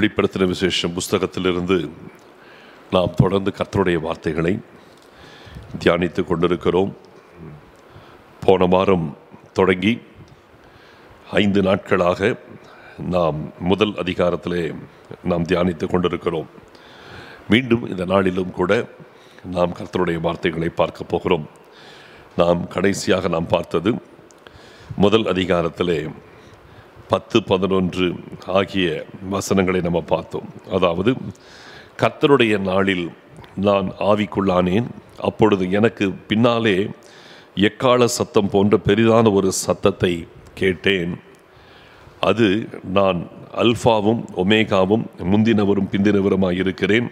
வெளிப்படுத்தின விசேஷம் புஸ்தகத்திலிருந்து நாம் தொடர்ந்து கர்த்தருடைய வார்த்தைகளை தியானித்து கொண்டிருக்கிறோம் போன வாரம் தொடங்கி ஐந்து நாட்களாக நாம் முதல் அதிகாரத்திலே நாம் தியானித்து கொண்டிருக்கிறோம் மீண்டும் இந்த நாளிலும் கூட நாம் கர்த்தருடைய வார்த்தைகளை பார்க்க போகிறோம் நாம் கடைசியாக நாம் பார்த்தது முதல் அதிகாரத்திலே பத்து பதினொன்று ஆகிய வசனங்களை நம்ம பார்த்தோம் அதாவது கர்த்தருடைய நாளில் நான் ஆவிக்குள்ளானேன் அப்பொழுது எனக்கு பின்னாலே எக்கால சத்தம் போன்ற பெரிதான ஒரு சத்தத்தை கேட்டேன் அது நான் அல்ஃபாவும் ஒமேகாவும் முந்தினவரும் பிந்தினவருமாக இருக்கிறேன்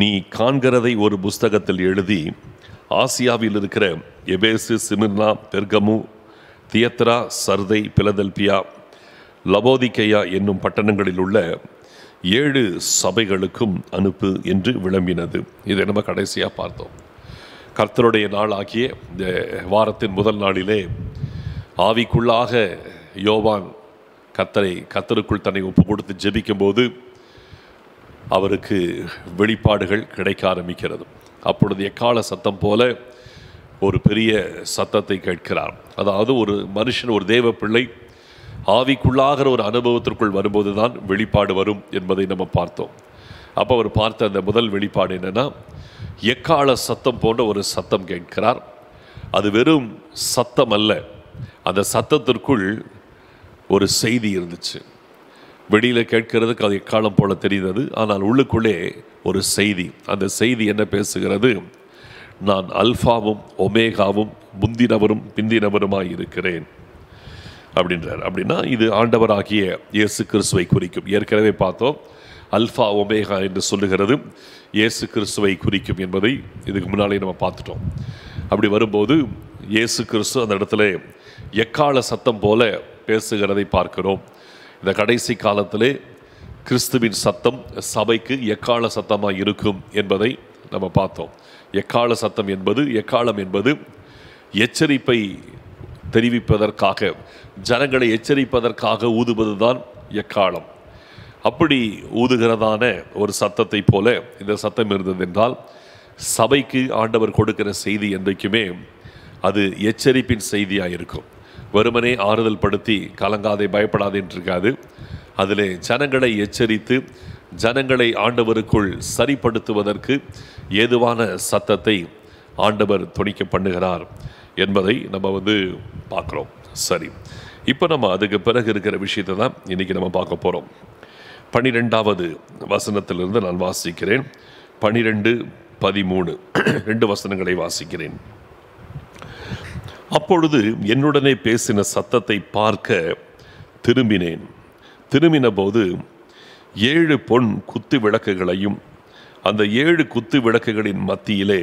நீ காண்கிறதை ஒரு புஸ்தகத்தில் எழுதி ஆசியாவில் இருக்கிற எபேசு சிமிர்னா பெர்கமு தியத்ரா சர்தை பிலதல்பியா லபோதிக்கையா என்னும் பட்டணங்களில் உள்ள ஏழு சபைகளுக்கும் அனுப்பு என்று விளம்பினது இதை நம்ம கடைசியாக பார்த்தோம் கர்த்தருடைய நாள் ஆகிய இந்த வாரத்தின் முதல் நாளிலே ஆவிக்குள்ளாக யோவான் கத்தரை கத்தருக்குள் தன்னை ஒப்பு கொடுத்து ஜெபிக்கும்போது அவருக்கு வெளிப்பாடுகள் கிடைக்க ஆரம்பிக்கிறது அப்பொழுது எக்கால சத்தம் போல ஒரு பெரிய சத்தத்தை கேட்கிறார் அதாவது ஒரு மனுஷன் ஒரு தேவ பிள்ளை ஆவிக்குள்ளாகிற ஒரு அனுபவத்திற்குள் வரும்போது தான் வெளிப்பாடு வரும் என்பதை நம்ம பார்த்தோம் அப்போ அவர் பார்த்த அந்த முதல் வெளிப்பாடு என்னென்னா எக்கால சத்தம் போன்ற ஒரு சத்தம் கேட்கிறார் அது வெறும் சத்தம் அல்ல அந்த சத்தத்திற்குள் ஒரு செய்தி இருந்துச்சு வெளியில் கேட்கிறதுக்கு அது எக்காலம் போல தெரிந்தது ஆனால் உள்ளுக்குள்ளே ஒரு செய்தி அந்த செய்தி என்ன பேசுகிறது நான் அல்ஃபாவும் ஒமேகாவும் முந்தினவரும் பிந்தினவருமாய் இருக்கிறேன் அப்படின்றார் அப்படின்னா இது ஆண்டவர் ஆகிய இயேசு கிறிஸ்துவை குறிக்கும் ஏற்கனவே பார்த்தோம் அல்ஃபா ஒமேகா என்று சொல்லுகிறது இயேசு கிறிஸ்துவை குறிக்கும் என்பதை இதுக்கு முன்னாலே நம்ம பார்த்துட்டோம் அப்படி வரும்போது இயேசு கிறிஸ்து அந்த இடத்துல எக்கால சத்தம் போல பேசுகிறதை பார்க்கிறோம் இந்த கடைசி காலத்திலே கிறிஸ்துவின் சத்தம் சபைக்கு எக்கால சத்தமாக இருக்கும் என்பதை நம்ம பார்த்தோம் எக்கால சத்தம் என்பது எக்காலம் என்பது எச்சரிப்பை தெரிவிப்பதற்காக ஜனங்களை எச்சரிப்பதற்காக ஊதுவது தான் எக்காலம் அப்படி ஊதுகிறதான ஒரு சத்தத்தை போல இந்த சத்தம் இருந்ததென்றால் சபைக்கு ஆண்டவர் கொடுக்கிற செய்தி என்றைக்குமே அது எச்சரிப்பின் செய்தியாக இருக்கும் வெறுமனே ஆறுதல் படுத்தி கலங்காதே பயப்படாதே இருக்காது அதில் ஜனங்களை எச்சரித்து ஜனங்களை ஆண்டவருக்குள் சரிப்படுத்துவதற்கு ஏதுவான சத்தத்தை ஆண்டவர் துணிக்க பண்ணுகிறார் என்பதை நம்ம வந்து பார்க்குறோம் சரி இப்போ நம்ம அதுக்கு பிறகு இருக்கிற விஷயத்தை தான் இன்றைக்கி நம்ம பார்க்க போகிறோம் பனிரெண்டாவது வசனத்திலிருந்து நான் வாசிக்கிறேன் பனிரெண்டு பதிமூணு ரெண்டு வசனங்களை வாசிக்கிறேன் அப்பொழுது என்னுடனே பேசின சத்தத்தை பார்க்க திரும்பினேன் திரும்பின போது ஏழு பொன் குத்து விளக்குகளையும் அந்த ஏழு குத்து விளக்குகளின் மத்தியிலே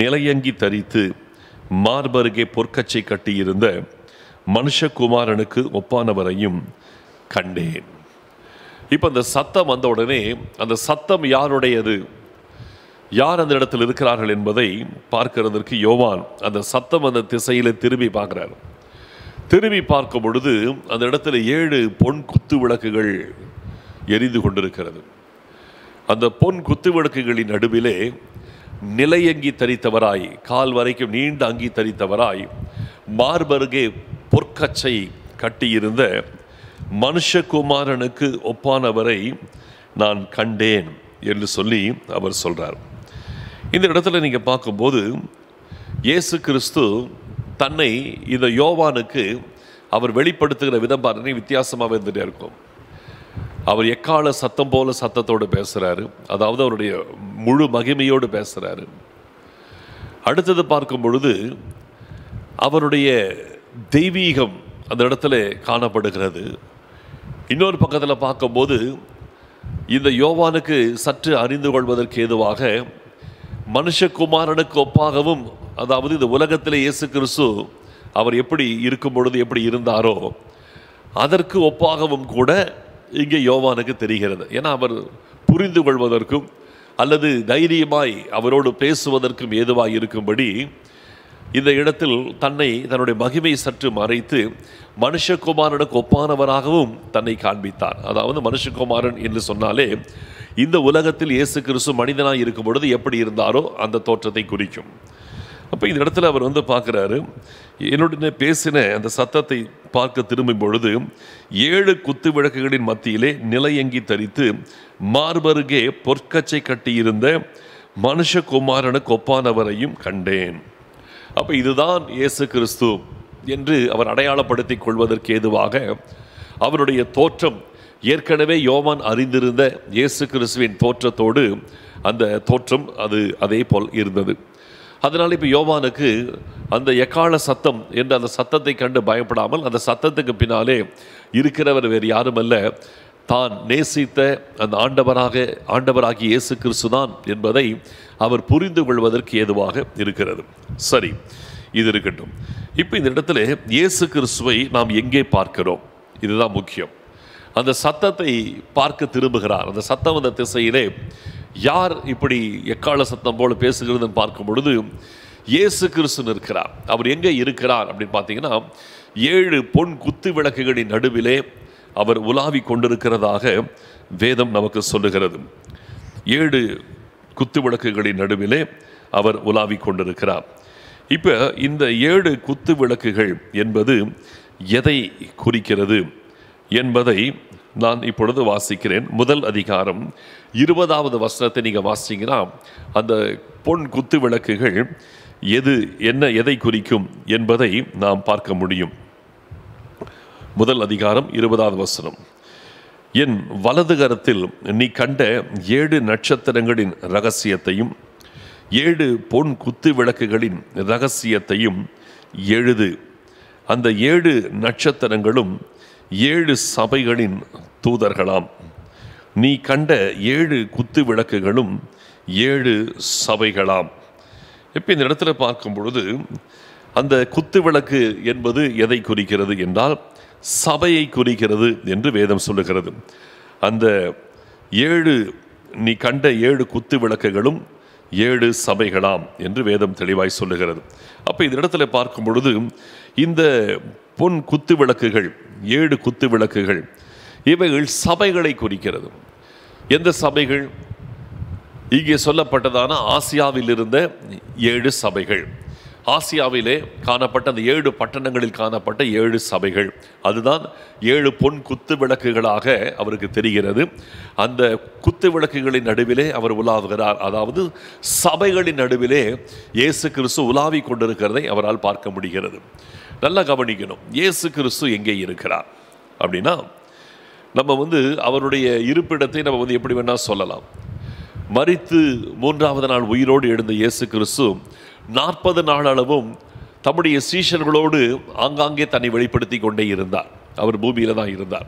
நிலையங்கி தரித்து மார்பருகே பொற்கச்சை கட்டியிருந்த மனுஷகுமாரனுக்கு ஒப்பானவரையும் கண்டேன் இப்போ அந்த சத்தம் வந்த உடனே அந்த சத்தம் யாருடையது யார் அந்த இடத்தில் இருக்கிறார்கள் என்பதை பார்க்கிறதற்கு யோவான் அந்த சத்தம் அந்த திசையில் திரும்பி பார்க்குறார் திரும்பி பார்க்கும் பொழுது அந்த இடத்துல ஏழு பொன் குத்து விளக்குகள் எரிந்து கொண்டிருக்கிறது அந்த பொன் குத்து விளக்குகளின் நடுவிலே நிலை அங்கி தரித்தவராய் கால் வரைக்கும் நீண்ட அங்கி தரித்தவராய் மார்பருகே பொற்கச்சை கட்டியிருந்த மனுஷகுமாரனுக்கு ஒப்பானவரை நான் கண்டேன் என்று சொல்லி அவர் சொல்கிறார் இந்த இடத்துல நீங்கள் பார்க்கும்போது இயேசு கிறிஸ்து தன்னை இந்த யோவானுக்கு அவர் வெளிப்படுத்துகிற விதம் பார்த்தீங்கன்னா வித்தியாசமாக இருந்துகிட்டே இருக்கும் அவர் எக்கால சத்தம் போல சத்தத்தோடு பேசுகிறாரு அதாவது அவருடைய முழு மகிமையோடு பேசுகிறாரு அடுத்தது பார்க்கும் பொழுது அவருடைய தெய்வீகம் அந்த இடத்துல காணப்படுகிறது இன்னொரு பக்கத்தில் பார்க்கும்போது இந்த யோவானுக்கு சற்று அறிந்து கொள்வதற்கு ஏதுவாக மனுஷகுமாரனுக்கு ஒப்பாகவும் அதாவது இந்த உலகத்தில் இயேசு கிறிஸ்து அவர் எப்படி இருக்கும் பொழுது எப்படி இருந்தாரோ அதற்கு ஒப்பாகவும் கூட இங்கே யோவானுக்கு தெரிகிறது ஏன்னா அவர் புரிந்து கொள்வதற்கும் அல்லது தைரியமாய் அவரோடு பேசுவதற்கும் ஏதுவாக இருக்கும்படி இந்த இடத்தில் தன்னை தன்னுடைய மகிமை சற்று மறைத்து மனுஷகுமாரனுக்கு ஒப்பானவராகவும் தன்னை காண்பித்தார் அதாவது மனுஷகுமாரன் என்று சொன்னாலே இந்த உலகத்தில் இயேசு கிறிஸ்து மனிதனாக இருக்கும் பொழுது எப்படி இருந்தாரோ அந்த தோற்றத்தை குறிக்கும் அப்போ இந்த இடத்துல அவர் வந்து பார்க்குறாரு என்னுடனே பேசின அந்த சத்தத்தை பார்க்க திரும்பும் பொழுது ஏழு குத்து விளக்குகளின் மத்தியிலே நிலையங்கி தரித்து மார்பருகே பொற்கச்சை கட்டியிருந்த மனுஷகுமாரனுக்கு ஒப்பானவரையும் கண்டேன் அப்போ இதுதான் இயேசு கிறிஸ்து என்று அவர் அடையாளப்படுத்தி கொள்வதற்கு ஏதுவாக அவருடைய தோற்றம் ஏற்கனவே யோவான் அறிந்திருந்த இயேசு கிறிஸ்துவின் தோற்றத்தோடு அந்த தோற்றம் அது அதே போல் இருந்தது அதனால் இப்போ யோவானுக்கு அந்த எக்கால சத்தம் என்ற அந்த சத்தத்தை கண்டு பயப்படாமல் அந்த சத்தத்துக்கு பின்னாலே இருக்கிறவர் வேறு யாரும் அல்ல தான் நேசித்த அந்த ஆண்டவராக ஆண்டவராகி இயேசு கிறிஸ்துதான் என்பதை அவர் புரிந்து கொள்வதற்கு ஏதுவாக இருக்கிறது சரி இது இருக்கட்டும் இப்போ இந்த இடத்துல இயேசு கிறிஸ்துவை நாம் எங்கே பார்க்கிறோம் இதுதான் முக்கியம் அந்த சத்தத்தை பார்க்க திரும்புகிறார் அந்த சத்தம் அந்த திசையிலே யார் இப்படி எக்கால சத்தம் போல் பேசுகிறதுன்னு பார்க்கும் பொழுது இயேசு கிறிஸ்து இருக்கிறார் அவர் எங்கே இருக்கிறார் அப்படின்னு பார்த்தீங்கன்னா ஏழு பொன் குத்து விளக்குகளின் நடுவிலே அவர் உலாவி கொண்டிருக்கிறதாக வேதம் நமக்கு சொல்லுகிறது ஏழு குத்து விளக்குகளின் நடுவிலே அவர் உலாவி கொண்டிருக்கிறார் இப்போ இந்த ஏழு குத்து விளக்குகள் என்பது எதை குறிக்கிறது என்பதை நான் இப்பொழுது வாசிக்கிறேன் முதல் அதிகாரம் இருபதாவது வசனத்தை நீங்கள் வாசிங்கன்னா அந்த பொன் குத்து விளக்குகள் எது என்ன எதை குறிக்கும் என்பதை நாம் பார்க்க முடியும் முதல் அதிகாரம் இருபதாவது வசனம் என் வலது கரத்தில் நீ கண்ட ஏழு நட்சத்திரங்களின் ரகசியத்தையும் ஏழு பொன் குத்து விளக்குகளின் ரகசியத்தையும் எழுது அந்த ஏழு நட்சத்திரங்களும் ஏழு சபைகளின் தூதர்களாம் நீ கண்ட ஏழு குத்து விளக்குகளும் ஏழு சபைகளாம் இப்போ இந்த இடத்துல பார்க்கும் பொழுது அந்த குத்து விளக்கு என்பது எதை குறிக்கிறது என்றால் சபையை குறிக்கிறது என்று வேதம் சொல்லுகிறது அந்த ஏழு நீ கண்ட ஏழு குத்து விளக்குகளும் ஏழு சபைகளாம் என்று வேதம் தெளிவாய் சொல்லுகிறது அப்போ இந்த இடத்துல பார்க்கும் பொழுது இந்த பொன் குத்து விளக்குகள் ஏழு குத்து விளக்குகள் இவைகள் சபைகளை குறிக்கிறது எந்த சபைகள் இங்கே சொல்லப்பட்டதான ஆசியாவில் இருந்த ஏழு சபைகள் ஆசியாவிலே காணப்பட்ட அந்த ஏழு பட்டணங்களில் காணப்பட்ட ஏழு சபைகள் அதுதான் ஏழு பொன் குத்து விளக்குகளாக அவருக்கு தெரிகிறது அந்த குத்து விளக்குகளின் நடுவிலே அவர் உலாவுகிறார் அதாவது சபைகளின் நடுவிலே இயேசு கிறிஸ்து உலாவிக் கொண்டிருக்கிறதை அவரால் பார்க்க முடிகிறது நல்லா கவனிக்கணும் இயேசு கிறிஸ்து எங்கே இருக்கிறார் அப்படின்னா நம்ம வந்து அவருடைய இருப்பிடத்தை நம்ம வந்து எப்படி வேணால் சொல்லலாம் மறித்து மூன்றாவது நாள் உயிரோடு எழுந்த இயேசு கிறிஸ்து நாற்பது நாள் அளவும் தம்முடைய சீஷர்களோடு ஆங்காங்கே தன்னை வெளிப்படுத்தி கொண்டே இருந்தார் அவர் பூமியில் தான் இருந்தார்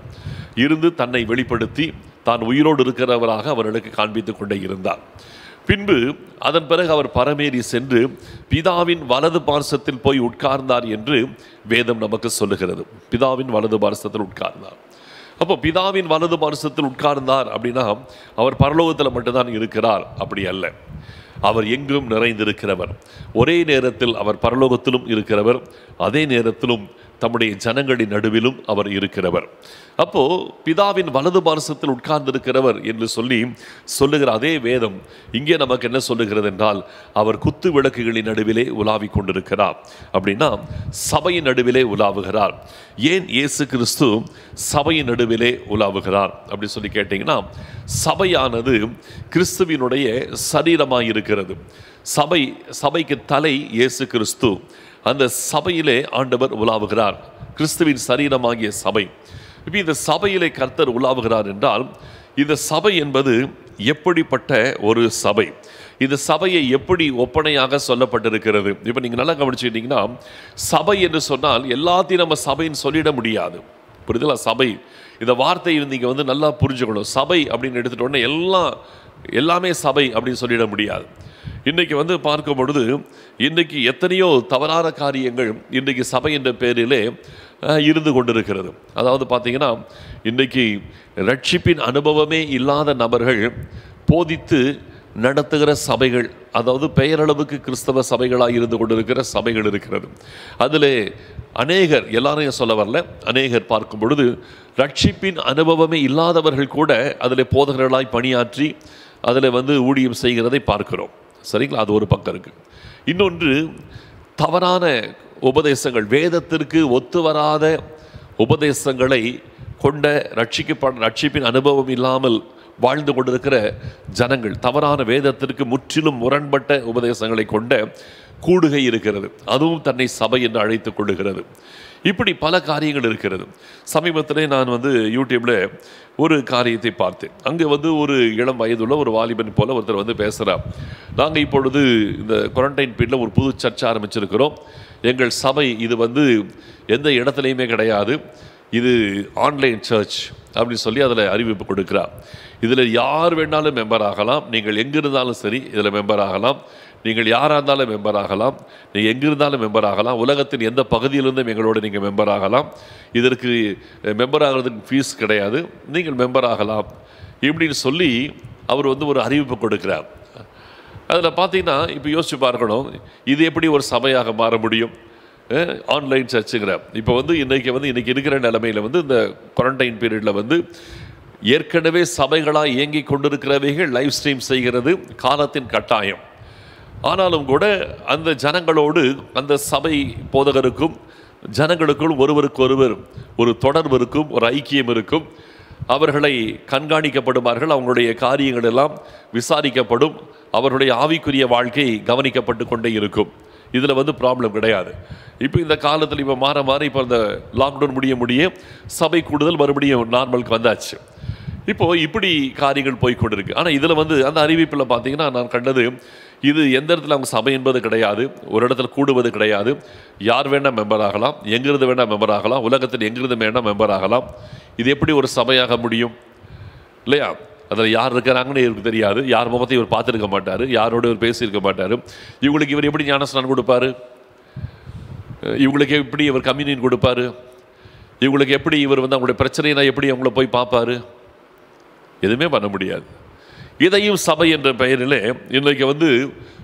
இருந்து தன்னை வெளிப்படுத்தி தான் உயிரோடு இருக்கிறவராக அவர்களுக்கு காண்பித்து கொண்டே இருந்தார் பின்பு அதன் பிறகு அவர் பரமேறி சென்று பிதாவின் வலது பார்சத்தில் போய் உட்கார்ந்தார் என்று வேதம் நமக்கு சொல்லுகிறது பிதாவின் வலது பார்சத்தில் உட்கார்ந்தார் அப்போ பிதாவின் வலது பார்சத்தில் உட்கார்ந்தார் அப்படின்னா அவர் பரலோகத்தில் மட்டும்தான் இருக்கிறார் அப்படி அல்ல அவர் எங்கும் நிறைந்திருக்கிறவர் ஒரே நேரத்தில் அவர் பரலோகத்திலும் இருக்கிறவர் அதே நேரத்திலும் தம்முடைய ஜனங்களின் நடுவிலும் அவர் இருக்கிறவர் அப்போ பிதாவின் வலது பாரசத்தில் உட்கார்ந்திருக்கிறவர் என்று சொல்லி சொல்லுகிற அதே வேதம் இங்கே நமக்கு என்ன சொல்லுகிறது என்றால் அவர் குத்து விளக்குகளின் நடுவிலே உலாவிக் கொண்டிருக்கிறார் அப்படின்னா சபையின் நடுவிலே உலாவுகிறார் ஏன் இயேசு கிறிஸ்து சபையின் நடுவிலே உலாவுகிறார் அப்படின்னு சொல்லி கேட்டிங்கன்னா சபையானது கிறிஸ்துவினுடைய சரீரமாக இருக்கிறது சபை சபைக்கு தலை இயேசு கிறிஸ்து அந்த சபையிலே ஆண்டவர் உலாவுகிறார் கிறிஸ்துவின் சரீரமாகிய சபை இப்போ இந்த சபையிலே கர்த்தர் உலாவுகிறார் என்றால் இந்த சபை என்பது எப்படிப்பட்ட ஒரு சபை இந்த சபையை எப்படி ஒப்பனையாக சொல்லப்பட்டிருக்கிறது இப்போ நீங்கள் நல்லா கவனிச்சுக்கிட்டிங்கன்னா சபை என்று சொன்னால் எல்லாத்தையும் நம்ம சபைன்னு சொல்லிட முடியாது புரியுதுல சபை இந்த வார்த்தையை நீங்கள் வந்து நல்லா புரிஞ்சுக்கணும் சபை அப்படின்னு எடுத்துட்டோன்னே எல்லாம் எல்லாமே சபை அப்படின்னு சொல்லிட முடியாது இன்றைக்கு வந்து பார்க்கும் பொழுது இன்றைக்கு எத்தனையோ தவறான காரியங்கள் இன்றைக்கு சபை என்ற பேரிலே இருந்து கொண்டிருக்கிறது அதாவது பார்த்திங்கன்னா இன்றைக்கி ரட்சிப்பின் அனுபவமே இல்லாத நபர்கள் போதித்து நடத்துகிற சபைகள் அதாவது பெயரளவுக்கு கிறிஸ்தவ சபைகளாக இருந்து கொண்டிருக்கிற சபைகள் இருக்கிறது அதில் அநேகர் எல்லாரையும் சொல்ல வரல அநேகர் பார்க்கும் பொழுது ரட்சிப்பின் அனுபவமே இல்லாதவர்கள் கூட அதில் போதகர்களாய் பணியாற்றி அதில் வந்து ஊழியம் செய்கிறதை பார்க்கிறோம் சரிங்களா அது ஒரு பக்கம் இருக்குது இன்னொன்று தவறான உபதேசங்கள் வேதத்திற்கு ஒத்து வராத உபதேசங்களை கொண்ட ரட்சிக்கப்பட ரட்சிப்பின் அனுபவம் இல்லாமல் வாழ்ந்து கொண்டிருக்கிற ஜனங்கள் தவறான வேதத்திற்கு முற்றிலும் முரண்பட்ட உபதேசங்களை கொண்ட கூடுகை இருக்கிறது அதுவும் தன்னை சபை என்று அழைத்து கொள்ளுகிறது இப்படி பல காரியங்கள் இருக்கிறது சமீபத்திலே நான் வந்து யூடியூப்பில் ஒரு காரியத்தை பார்த்தேன் அங்கே வந்து ஒரு இளம் வயதுள்ள ஒரு வாலிபன் போல் ஒருத்தர் வந்து பேசுகிறார் நாங்கள் இப்பொழுது இந்த குவாரண்டைன் பீரியடில் ஒரு புது சர்ச்சை ஆரம்பிச்சிருக்கிறோம் எங்கள் சபை இது வந்து எந்த இடத்துலையுமே கிடையாது இது ஆன்லைன் சர்ச் அப்படின்னு சொல்லி அதில் அறிவிப்பு கொடுக்குறார் இதில் யார் வேணாலும் மெம்பர் ஆகலாம் நீங்கள் எங்கே இருந்தாலும் சரி இதில் மெம்பர் ஆகலாம் நீங்கள் யாராக இருந்தாலும் மெம்பர் ஆகலாம் நீங்கள் எங்கிருந்தாலும் மெம்பர் ஆகலாம் உலகத்தின் எந்த பகுதியிலிருந்தும் எங்களோடு நீங்கள் மெம்பர் ஆகலாம் இதற்கு மெம்பர் ஆகிறதுக்கு ஃபீஸ் கிடையாது நீங்கள் மெம்பர் ஆகலாம் இப்படின்னு சொல்லி அவர் வந்து ஒரு அறிவிப்பு கொடுக்கிறார் அதில் பார்த்தீங்கன்னா இப்போ யோசித்து பார்க்கணும் இது எப்படி ஒரு சபையாக மாற முடியும் ஆன்லைன் சர்ச்சுங்கிற இப்போ வந்து இன்றைக்கி வந்து இன்றைக்கி இருக்கிற நிலமையில் வந்து இந்த குவாரண்டைன் பீரியடில் வந்து ஏற்கனவே சபைகளாக இயங்கி கொண்டிருக்கிறவைகள் லைவ் ஸ்ட்ரீம் செய்கிறது காலத்தின் கட்டாயம் ஆனாலும் கூட அந்த ஜனங்களோடு அந்த சபை போதகருக்கும் ஜனங்களுக்குள் ஒருவருக்கு ஒருவர் ஒரு தொடர்பு இருக்கும் ஒரு ஐக்கியம் இருக்கும் அவர்களை கண்காணிக்கப்படுவார்கள் அவங்களுடைய காரியங்கள் எல்லாம் விசாரிக்கப்படும் அவர்களுடைய ஆவிக்குரிய வாழ்க்கை கவனிக்கப்பட்டு கொண்டே இருக்கும் இதில் வந்து ப்ராப்ளம் கிடையாது இப்போ இந்த காலத்தில் இப்போ மாற மாற இப்போ அந்த லாக்டவுன் முடிய முடிய சபை கூடுதல் மறுபடியும் நார்மலுக்கு வந்தாச்சு இப்போது இப்படி காரியங்கள் போய் கொண்டிருக்கு ஆனால் இதில் வந்து அந்த அறிவிப்பில் பார்த்தீங்கன்னா நான் கண்டது இது எந்த இடத்துல அவங்க சபை என்பது கிடையாது ஒரு இடத்துல கூடுவது கிடையாது யார் வேணால் மெம்பர் ஆகலாம் எங்கிருந்து வேணால் மெம்பர் ஆகலாம் உலகத்தில் எங்கிருந்து வேணால் மெம்பர் ஆகலாம் இது எப்படி ஒரு சபையாக முடியும் இல்லையா அதில் யார் இருக்கிறாங்கன்னு இவருக்கு தெரியாது யார் முகத்தை இவர் பார்த்துருக்க மாட்டார் யாரோடு இவர் பேசியிருக்க மாட்டார் இவங்களுக்கு இவர் எப்படி ஞானஸ்நானம் கொடுப்பாரு இவங்களுக்கு எப்படி இவர் கம்யூனியன் கொடுப்பார் இவங்களுக்கு எப்படி இவர் வந்து அவங்களுடைய பிரச்சனைனா எப்படி அவங்கள போய் பார்ப்பார் எதுவுமே பண்ண முடியாது இதையும் சபை என்ற பெயரிலே இன்றைக்கு வந்து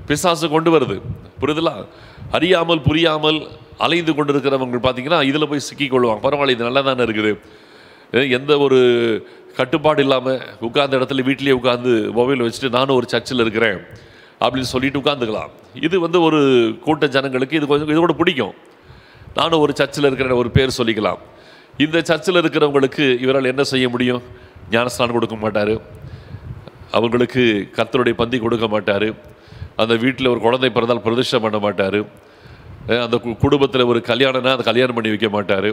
பிசாசு கொண்டு வருது புரியுதுல அறியாமல் புரியாமல் அலைந்து கொண்டிருக்கிறவங்க பார்த்தீங்கன்னா இதில் போய் சிக்கிக்கொள்வாங்க பரவாயில்ல இது நல்லா தானே இருக்குது எந்த ஒரு கட்டுப்பாடு இல்லாமல் உட்கார்ந்த இடத்துல வீட்லேயே உட்காந்து மொபைல் வச்சுட்டு நானும் ஒரு சர்ச்சில் இருக்கிறேன் அப்படின்னு சொல்லிட்டு உட்காந்துக்கலாம் இது வந்து ஒரு கூட்ட ஜனங்களுக்கு இது கொஞ்சம் இதோட பிடிக்கும் நானும் ஒரு சர்ச்சில் இருக்கிற ஒரு பேர் சொல்லிக்கலாம் இந்த சர்ச்சில் இருக்கிறவங்களுக்கு இவரால் என்ன செய்ய முடியும் ஞானஸ்தானம் கொடுக்க மாட்டார் அவங்களுக்கு கத்தருடைய பந்தி கொடுக்க மாட்டார் அந்த வீட்டில் ஒரு குழந்தை பிறந்தால் பிரதிஷ்டம் பண்ண மாட்டார் அந்த குடும்பத்தில் ஒரு கல்யாணம்னா அதை கல்யாணம் பண்ணி வைக்க மாட்டார்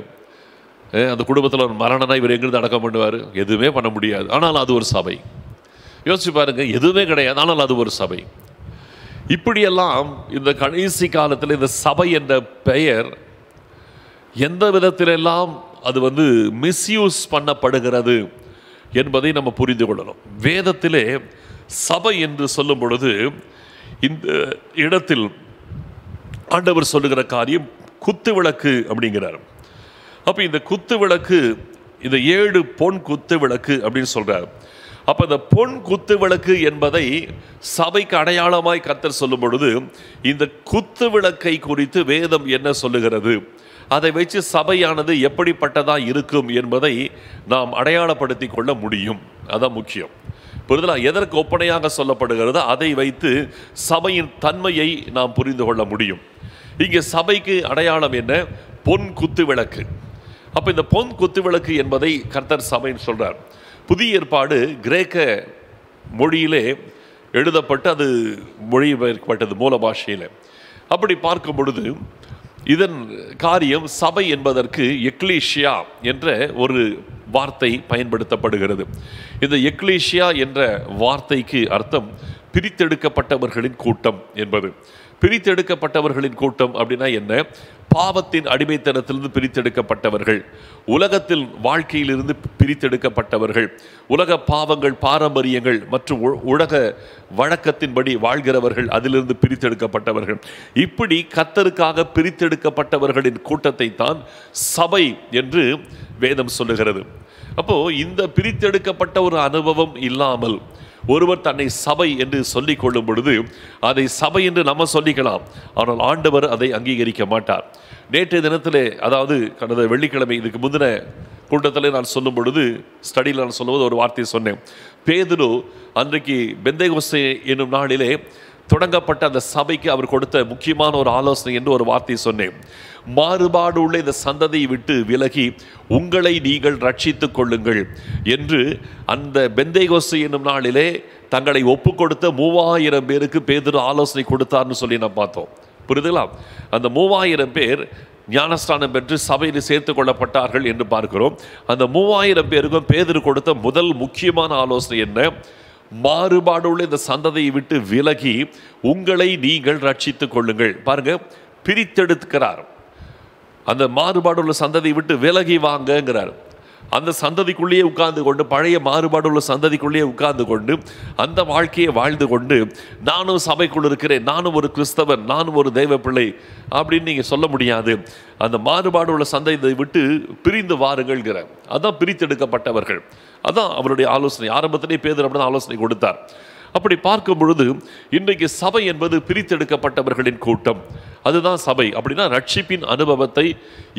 அந்த குடும்பத்தில் ஒரு மரணனா இவர் எங்கிருந்து அடக்கம் பண்ணுவார் எதுவுமே பண்ண முடியாது ஆனால் அது ஒரு சபை யோசிச்சு பாருங்கள் எதுவுமே கிடையாது ஆனால் அது ஒரு சபை இப்படியெல்லாம் இந்த கடைசி காலத்தில் இந்த சபை என்ற பெயர் எந்த விதத்திலெல்லாம் அது வந்து மிஸ்யூஸ் பண்ணப்படுகிறது என்பதை நம்ம புரிந்து கொள்ளணும் வேதத்திலே சபை என்று சொல்லும் பொழுது இந்த இடத்தில் ஆண்டவர் சொல்லுகிற காரியம் குத்து விளக்கு அப்படிங்கிறார் அப்போ இந்த குத்து விளக்கு இந்த ஏழு பொன் குத்து விளக்கு அப்படின்னு சொல்கிறார் அப்போ இந்த பொன் குத்து விளக்கு என்பதை சபைக்கு அடையாளமாய் கத்தர் சொல்லும் பொழுது இந்த குத்து விளக்கை குறித்து வேதம் என்ன சொல்லுகிறது அதை வைத்து சபையானது எப்படிப்பட்டதாக இருக்கும் என்பதை நாம் அடையாளப்படுத்தி கொள்ள முடியும் அதான் முக்கியம் புரிதலா எதற்கு ஒப்பனையாக சொல்லப்படுகிறதோ அதை வைத்து சபையின் தன்மையை நாம் புரிந்து கொள்ள முடியும் இங்கே சபைக்கு அடையாளம் என்ன பொன் குத்து விளக்கு அப்போ இந்த பொன் குத்து விளக்கு என்பதை கர்த்தர் சபைன்னு சொல்கிறார் புதிய ஏற்பாடு கிரேக்க மொழியிலே எழுதப்பட்டு அது மொழிபெயர்க்கப்பட்டது மூல பாஷையில் அப்படி பார்க்கும் பொழுது இதன் காரியம் சபை என்பதற்கு எக்லீஷியா என்ற ஒரு வார்த்தை பயன்படுத்தப்படுகிறது இந்த எக்லீஷியா என்ற வார்த்தைக்கு அர்த்தம் பிரித்தெடுக்கப்பட்டவர்களின் கூட்டம் என்பது பிரித்தெடுக்கப்பட்டவர்களின் கூட்டம் அப்படின்னா என்ன பாவத்தின் அடிமைத்தனத்திலிருந்து பிரித்தெடுக்கப்பட்டவர்கள் உலகத்தில் வாழ்க்கையிலிருந்து பிரித்தெடுக்கப்பட்டவர்கள் உலக பாவங்கள் பாரம்பரியங்கள் மற்றும் உலக வழக்கத்தின்படி வாழ்கிறவர்கள் அதிலிருந்து பிரித்தெடுக்கப்பட்டவர்கள் இப்படி கத்தருக்காக பிரித்தெடுக்கப்பட்டவர்களின் கூட்டத்தை தான் சபை என்று வேதம் சொல்லுகிறது அப்போது இந்த பிரித்தெடுக்கப்பட்ட ஒரு அனுபவம் இல்லாமல் ஒருவர் தன்னை சபை என்று சொல்லிக் கொள்ளும் பொழுது அதை சபை என்று நம்ம சொல்லிக்கலாம் ஆனால் ஆண்டவர் அதை அங்கீகரிக்க மாட்டார் நேற்றைய தினத்தில் அதாவது கடந்த வெள்ளிக்கிழமை இதுக்கு முந்தின கூட்டத்தில் நான் சொல்லும் பொழுது ஸ்டடியில் நான் சொல்லுவது ஒரு வார்த்தையை சொன்னேன் பேதுரு அன்றைக்கு பெந்தைகோசை என்னும் நாளிலே தொடங்கப்பட்ட அந்த சபைக்கு அவர் கொடுத்த முக்கியமான ஒரு ஆலோசனை என்று ஒரு வார்த்தையை சொன்னேன் மாறுபாடு உள்ள இந்த சந்ததியை விட்டு விலகி உங்களை நீங்கள் ரட்சித்து கொள்ளுங்கள் என்று அந்த பெந்தைகோசு என்னும் நாளிலே தங்களை ஒப்பு கொடுத்த மூவாயிரம் பேருக்கு பேதர் ஆலோசனை கொடுத்தார்னு சொல்லி நான் பார்த்தோம் புரியுதுங்களா அந்த மூவாயிரம் பேர் ஞானஸ்தானம் பெற்று சபையில் சேர்த்து கொள்ளப்பட்டார்கள் என்று பார்க்கிறோம் அந்த மூவாயிரம் பேருக்கும் பேதர் கொடுத்த முதல் முக்கியமான ஆலோசனை என்ன மாறுபாடு உள்ள இந்த சந்ததியை விட்டு விலகி உங்களை நீங்கள் ரட்சித்துக் கொள்ளுங்கள் பாருங்க பிரித்தெடுக்கிறார் அந்த மாறுபாடு உள்ள சந்ததியை விட்டு விலகி வாங்கங்கிறார் அந்த சந்ததிக்குள்ளேயே உட்கார்ந்து கொண்டு பழைய மாறுபாடு உள்ள சந்ததிக்குள்ளேயே உட்கார்ந்து கொண்டு அந்த வாழ்க்கையை வாழ்ந்து கொண்டு நானும் சபைக்குள் இருக்கிறேன் நானும் ஒரு கிறிஸ்தவன் நானும் ஒரு தெய்வ பிள்ளை அப்படின்னு நீங்கள் சொல்ல முடியாது அந்த மாறுபாடு உள்ள சந்ததியை விட்டு பிரிந்து வாருங்கள்ங்கிற அதான் பிரித்தெடுக்கப்பட்டவர்கள் அதான் அவருடைய ஆலோசனை ஆரம்பத்திலே பேதர் அப்படின்னு ஆலோசனை கொடுத்தார் அப்படி பார்க்கும் பொழுது இன்றைக்கு சபை என்பது பிரித்தெடுக்கப்பட்டவர்களின் கூட்டம் அதுதான் சபை அப்படின்னா ரட்சிப்பின் அனுபவத்தை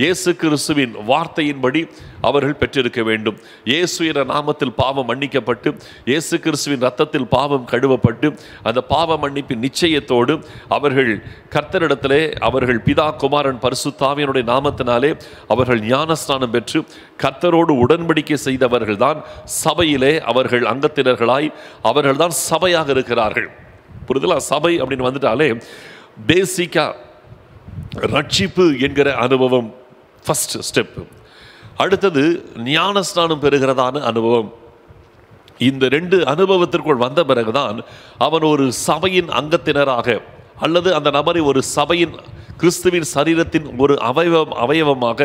இயேசு கிறிஸ்துவின் வார்த்தையின்படி அவர்கள் பெற்றிருக்க வேண்டும் இயேசு என்ற நாமத்தில் பாவம் மன்னிக்கப்பட்டு இயேசு கிறிஸ்துவின் ரத்தத்தில் பாவம் கழுவப்பட்டு அந்த பாவ மன்னிப்பின் நிச்சயத்தோடு அவர்கள் கர்த்தரிடத்திலே அவர்கள் பிதா குமாரன் பரிசுத்தாவியனுடைய நாமத்தினாலே அவர்கள் ஞானஸ்நானம் பெற்று கர்த்தரோடு உடன்படிக்கை செய்தவர்கள்தான் சபையிலே அவர்கள் அங்கத்தினர்களாய் அவர்கள்தான் சபையாக இருக்கிறார்கள் புரிதலா சபை அப்படின்னு வந்துட்டாலே பேசிக்காக ரட்சிப்பு என்கிற அனுபவம் ஃபஸ்ட் ஸ்டெப்பு அடுத்தது ஞானஸ்நானம் பெறுகிறதான அனுபவம் இந்த ரெண்டு அனுபவத்திற்குள் வந்த பிறகுதான் அவன் ஒரு சபையின் அங்கத்தினராக அல்லது அந்த நபரை ஒரு சபையின் கிறிஸ்துவின் சரீரத்தின் ஒரு அவயவம் அவயவமாக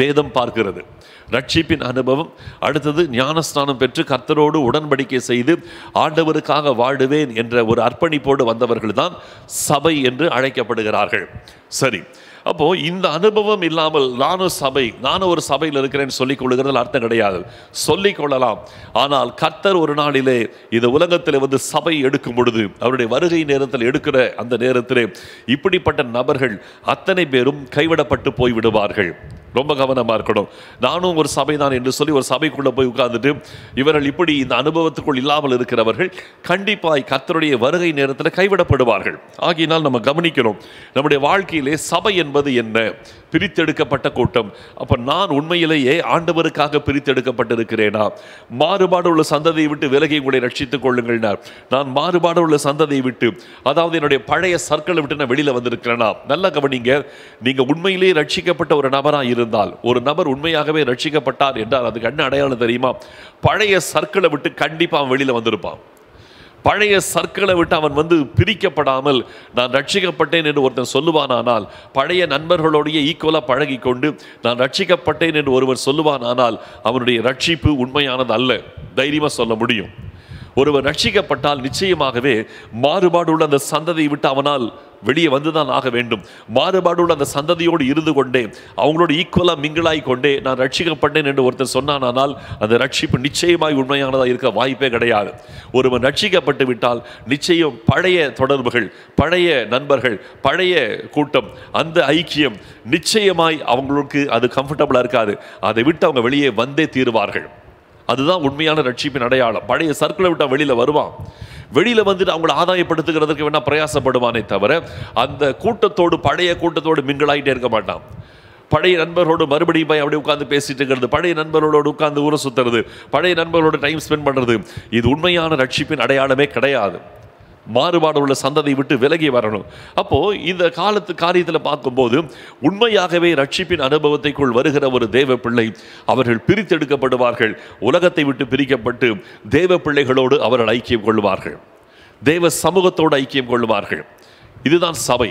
வேதம் பார்க்கிறது ரட்சிப்பின் அனுபவம் அடுத்தது ஞானஸ்நானம் பெற்று கர்த்தரோடு உடன்படிக்கை செய்து ஆண்டவருக்காக வாடுவேன் என்ற ஒரு அர்ப்பணிப்போடு வந்தவர்கள் தான் சபை என்று அழைக்கப்படுகிறார்கள் சரி அப்போது இந்த அனுபவம் இல்லாமல் நானும் சபை நானும் ஒரு சபையில் இருக்கிறேன்னு சொல்லிக் கொள்ளுகிறதுல அர்த்தம் கிடையாது சொல்லிக் கொள்ளலாம் ஆனால் கர்த்தர் ஒரு நாளிலே இந்த உலகத்தில் வந்து சபை எடுக்கும் பொழுது அவருடைய வருகை நேரத்தில் எடுக்கிற அந்த நேரத்தில் இப்படிப்பட்ட நபர்கள் அத்தனை பேரும் கைவிடப்பட்டு போய்விடுவார்கள் ரொம்ப கவனமாக இருக்கணும் நானும் ஒரு சபை தான் என்று சொல்லி ஒரு சபைக்குள்ளே போய் உட்கார்ந்துட்டு இவர்கள் இப்படி இந்த அனுபவத்துக்குள் இல்லாமல் இருக்கிறவர்கள் கண்டிப்பாக கத்தருடைய வருகை நேரத்தில் கைவிடப்படுவார்கள் ஆகியினால் நம்ம கவனிக்கணும் நம்முடைய வாழ்க்கையிலே சபை என்பது என்ன பிரித்தெடுக்கப்பட்ட கூட்டம் அப்போ நான் உண்மையிலேயே ஆண்டவருக்காக பிரித்தெடுக்கப்பட்டிருக்கிறேனா மாறுபாடு உள்ள சந்ததியை விட்டு விலகி உங்களை ரட்சித்துக் கொள்ளுங்கள்னார் நான் மாறுபாடு உள்ள சந்ததியை விட்டு அதாவது என்னுடைய பழைய சர்க்கிளை விட்டு நான் வெளியில் வந்திருக்கிறேனா நல்லா கவனிங்க நீங்கள் உண்மையிலேயே ரட்சிக்கப்பட்ட ஒரு நபராக இருந்து இருந்தால் ஒரு நபர் உண்மையாகவே ரட்சிக்கப்பட்டார் என்றால் அதுக்கு என்ன அடையாளம் தெரியுமா பழைய சர்க்கிளை விட்டு கண்டிப்பாக அவன் வெளியில் வந்திருப்பான் பழைய சர்க்கிளை விட்டு அவன் வந்து பிரிக்கப்படாமல் நான் ரட்சிக்கப்பட்டேன் என்று ஒருத்தன் சொல்லுவானானால் பழைய நண்பர்களுடைய ஈக்குவலாக பழகி கொண்டு நான் ரட்சிக்கப்பட்டேன் என்று ஒருவர் சொல்லுவானானால் அவனுடைய ரட்சிப்பு உண்மையானது அல்ல தைரியமாக சொல்ல முடியும் ஒருவர் ரட்சிக்கப்பட்டால் நிச்சயமாகவே மாறுபாடு உள்ள அந்த சந்ததியை விட்டு அவனால் வெளியே வந்து தான் ஆக வேண்டும் உள்ள அந்த சந்ததியோடு இருந்து கொண்டே அவங்களோட ஈக்குவலாக மிங்கிளாகி கொண்டே நான் ரட்சிக்கப்பட்டேன் என்று ஒருத்தர் சொன்னானால் அந்த ரட்சிப்பு நிச்சயமாய் உண்மையானதாக இருக்க வாய்ப்பே கிடையாது ஒருவன் ரட்சிக்கப்பட்டு விட்டால் நிச்சயம் பழைய தொடர்புகள் பழைய நண்பர்கள் பழைய கூட்டம் அந்த ஐக்கியம் நிச்சயமாய் அவங்களுக்கு அது கம்ஃபர்டபுளாக இருக்காது அதை விட்டு அவங்க வெளியே வந்தே தீருவார்கள் அதுதான் உண்மையான ரட்சிப்பின் அடையாளம் பழைய சர்க்கிளை விட்டால் வெளியில் வருவான் வெளியில் வந்துட்டு அவங்கள ஆதாயப்படுத்துகிறதுக்கு வேணால் பிரயாசப்படுவானே தவிர அந்த கூட்டத்தோடு பழைய கூட்டத்தோடு மிங்கிளாகிட்டே இருக்க மாட்டான் பழைய நண்பர்களோடு மறுபடியும் போய் அப்படி உட்காந்து பேசிட்டு இருக்கிறது பழைய நண்பர்களோடு உட்காந்து ஊரை சுற்றுறது பழைய நண்பர்களோடு டைம் ஸ்பெண்ட் பண்ணுறது இது உண்மையான ரட்சிப்பின் அடையாளமே கிடையாது மாறுபாடு உள்ள சந்ததியை விட்டு விலகி வரணும் அப்போது இந்த காலத்து காரியத்தில் பார்க்கும்போது உண்மையாகவே ரட்சிப்பின் அனுபவத்தைக்குள் வருகிற ஒரு தேவ பிள்ளை அவர்கள் பிரித்தெடுக்கப்படுவார்கள் உலகத்தை விட்டு பிரிக்கப்பட்டு தேவ பிள்ளைகளோடு அவர்கள் ஐக்கியம் கொள்வார்கள் தேவ சமூகத்தோடு ஐக்கியம் கொள்வார்கள் இதுதான் சபை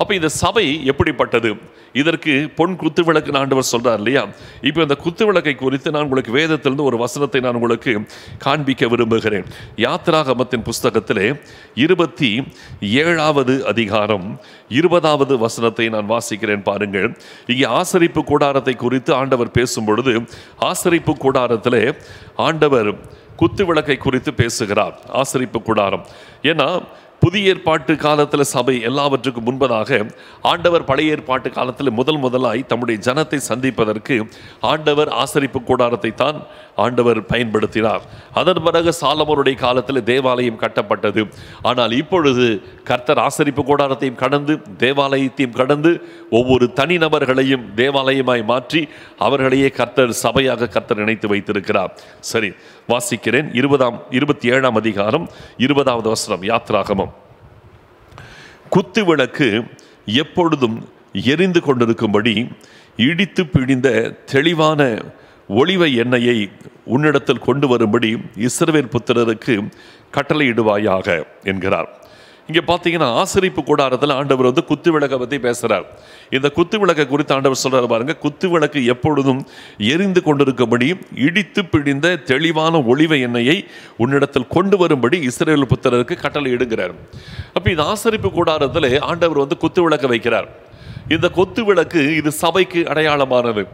அப்போ இந்த சபை எப்படிப்பட்டது இதற்கு பொன் குத்து விளக்கு ஆண்டவர் சொல்கிறார் இல்லையா இப்போ இந்த குத்து விளக்கை குறித்து நான் உங்களுக்கு வேதத்திலிருந்து ஒரு வசனத்தை நான் உங்களுக்கு காண்பிக்க விரும்புகிறேன் யாத்ராகமத்தின் புஸ்தகத்திலே இருபத்தி ஏழாவது அதிகாரம் இருபதாவது வசனத்தை நான் வாசிக்கிறேன் பாருங்கள் இங்கே ஆசரிப்பு கூடாரத்தை குறித்து ஆண்டவர் பேசும் பொழுது ஆசரிப்பு கூடாரத்தில் ஆண்டவர் குத்து விளக்கை குறித்து பேசுகிறார் ஆசரிப்பு கூடாரம் ஏன்னா புதிய ஏற்பாட்டு காலத்தில் சபை எல்லாவற்றுக்கும் முன்பதாக ஆண்டவர் பழைய ஏற்பாட்டு காலத்தில் முதல் முதலாய் தம்முடைய ஜனத்தை சந்திப்பதற்கு ஆண்டவர் ஆசரிப்பு கூடாரத்தை தான் ஆண்டவர் பயன்படுத்தினார் அதன் பிறகு சாலமருடைய காலத்தில் தேவாலயம் கட்டப்பட்டது ஆனால் இப்பொழுது கர்த்தர் ஆசரிப்பு கூடாரத்தையும் கடந்து தேவாலயத்தையும் கடந்து ஒவ்வொரு தனிநபர்களையும் தேவாலயமாய் மாற்றி அவர்களையே கர்த்தர் சபையாக கர்த்தர் நினைத்து வைத்திருக்கிறார் சரி வாசிக்கிறேன் இருபதாம் இருபத்தி ஏழாம் அதிகாரம் இருபதாவது வசனம் யாத்ராகமம் குத்து விளக்கு எப்பொழுதும் எரிந்து கொண்டிருக்கும்படி இடித்து பிழிந்த தெளிவான ஒளிவை எண்ணெயை உன்னிடத்தில் கொண்டு வரும்படி இஸ்ரவேல் புத்திரருக்கு கட்டளையிடுவாயாக என்கிறார் இங்கே பார்த்தீங்கன்னா ஆசிரிப்பு கூடாரத்தில் ஆண்டவர் வந்து குத்து விளக்கை பற்றி பேசுகிறார் இந்த குத்து விளக்கை குறித்து ஆண்டவர் சொல்கிறார் பாருங்கள் குத்து விளக்கு எப்பொழுதும் எரிந்து கொண்டிருக்கும்படி இடித்து பிடிந்த தெளிவான ஒளிவை எண்ணெயை உன்னிடத்தில் கொண்டு வரும்படி இஸ்ரேல் புத்திரருக்கு கட்டளை இடுகிறார் அப்போ இந்த ஆசிரிப்பு கூடாரத்தில் ஆண்டவர் வந்து குத்து விளக்கை வைக்கிறார் இந்த கொத்து விளக்கு இது சபைக்கு அடையாளமானது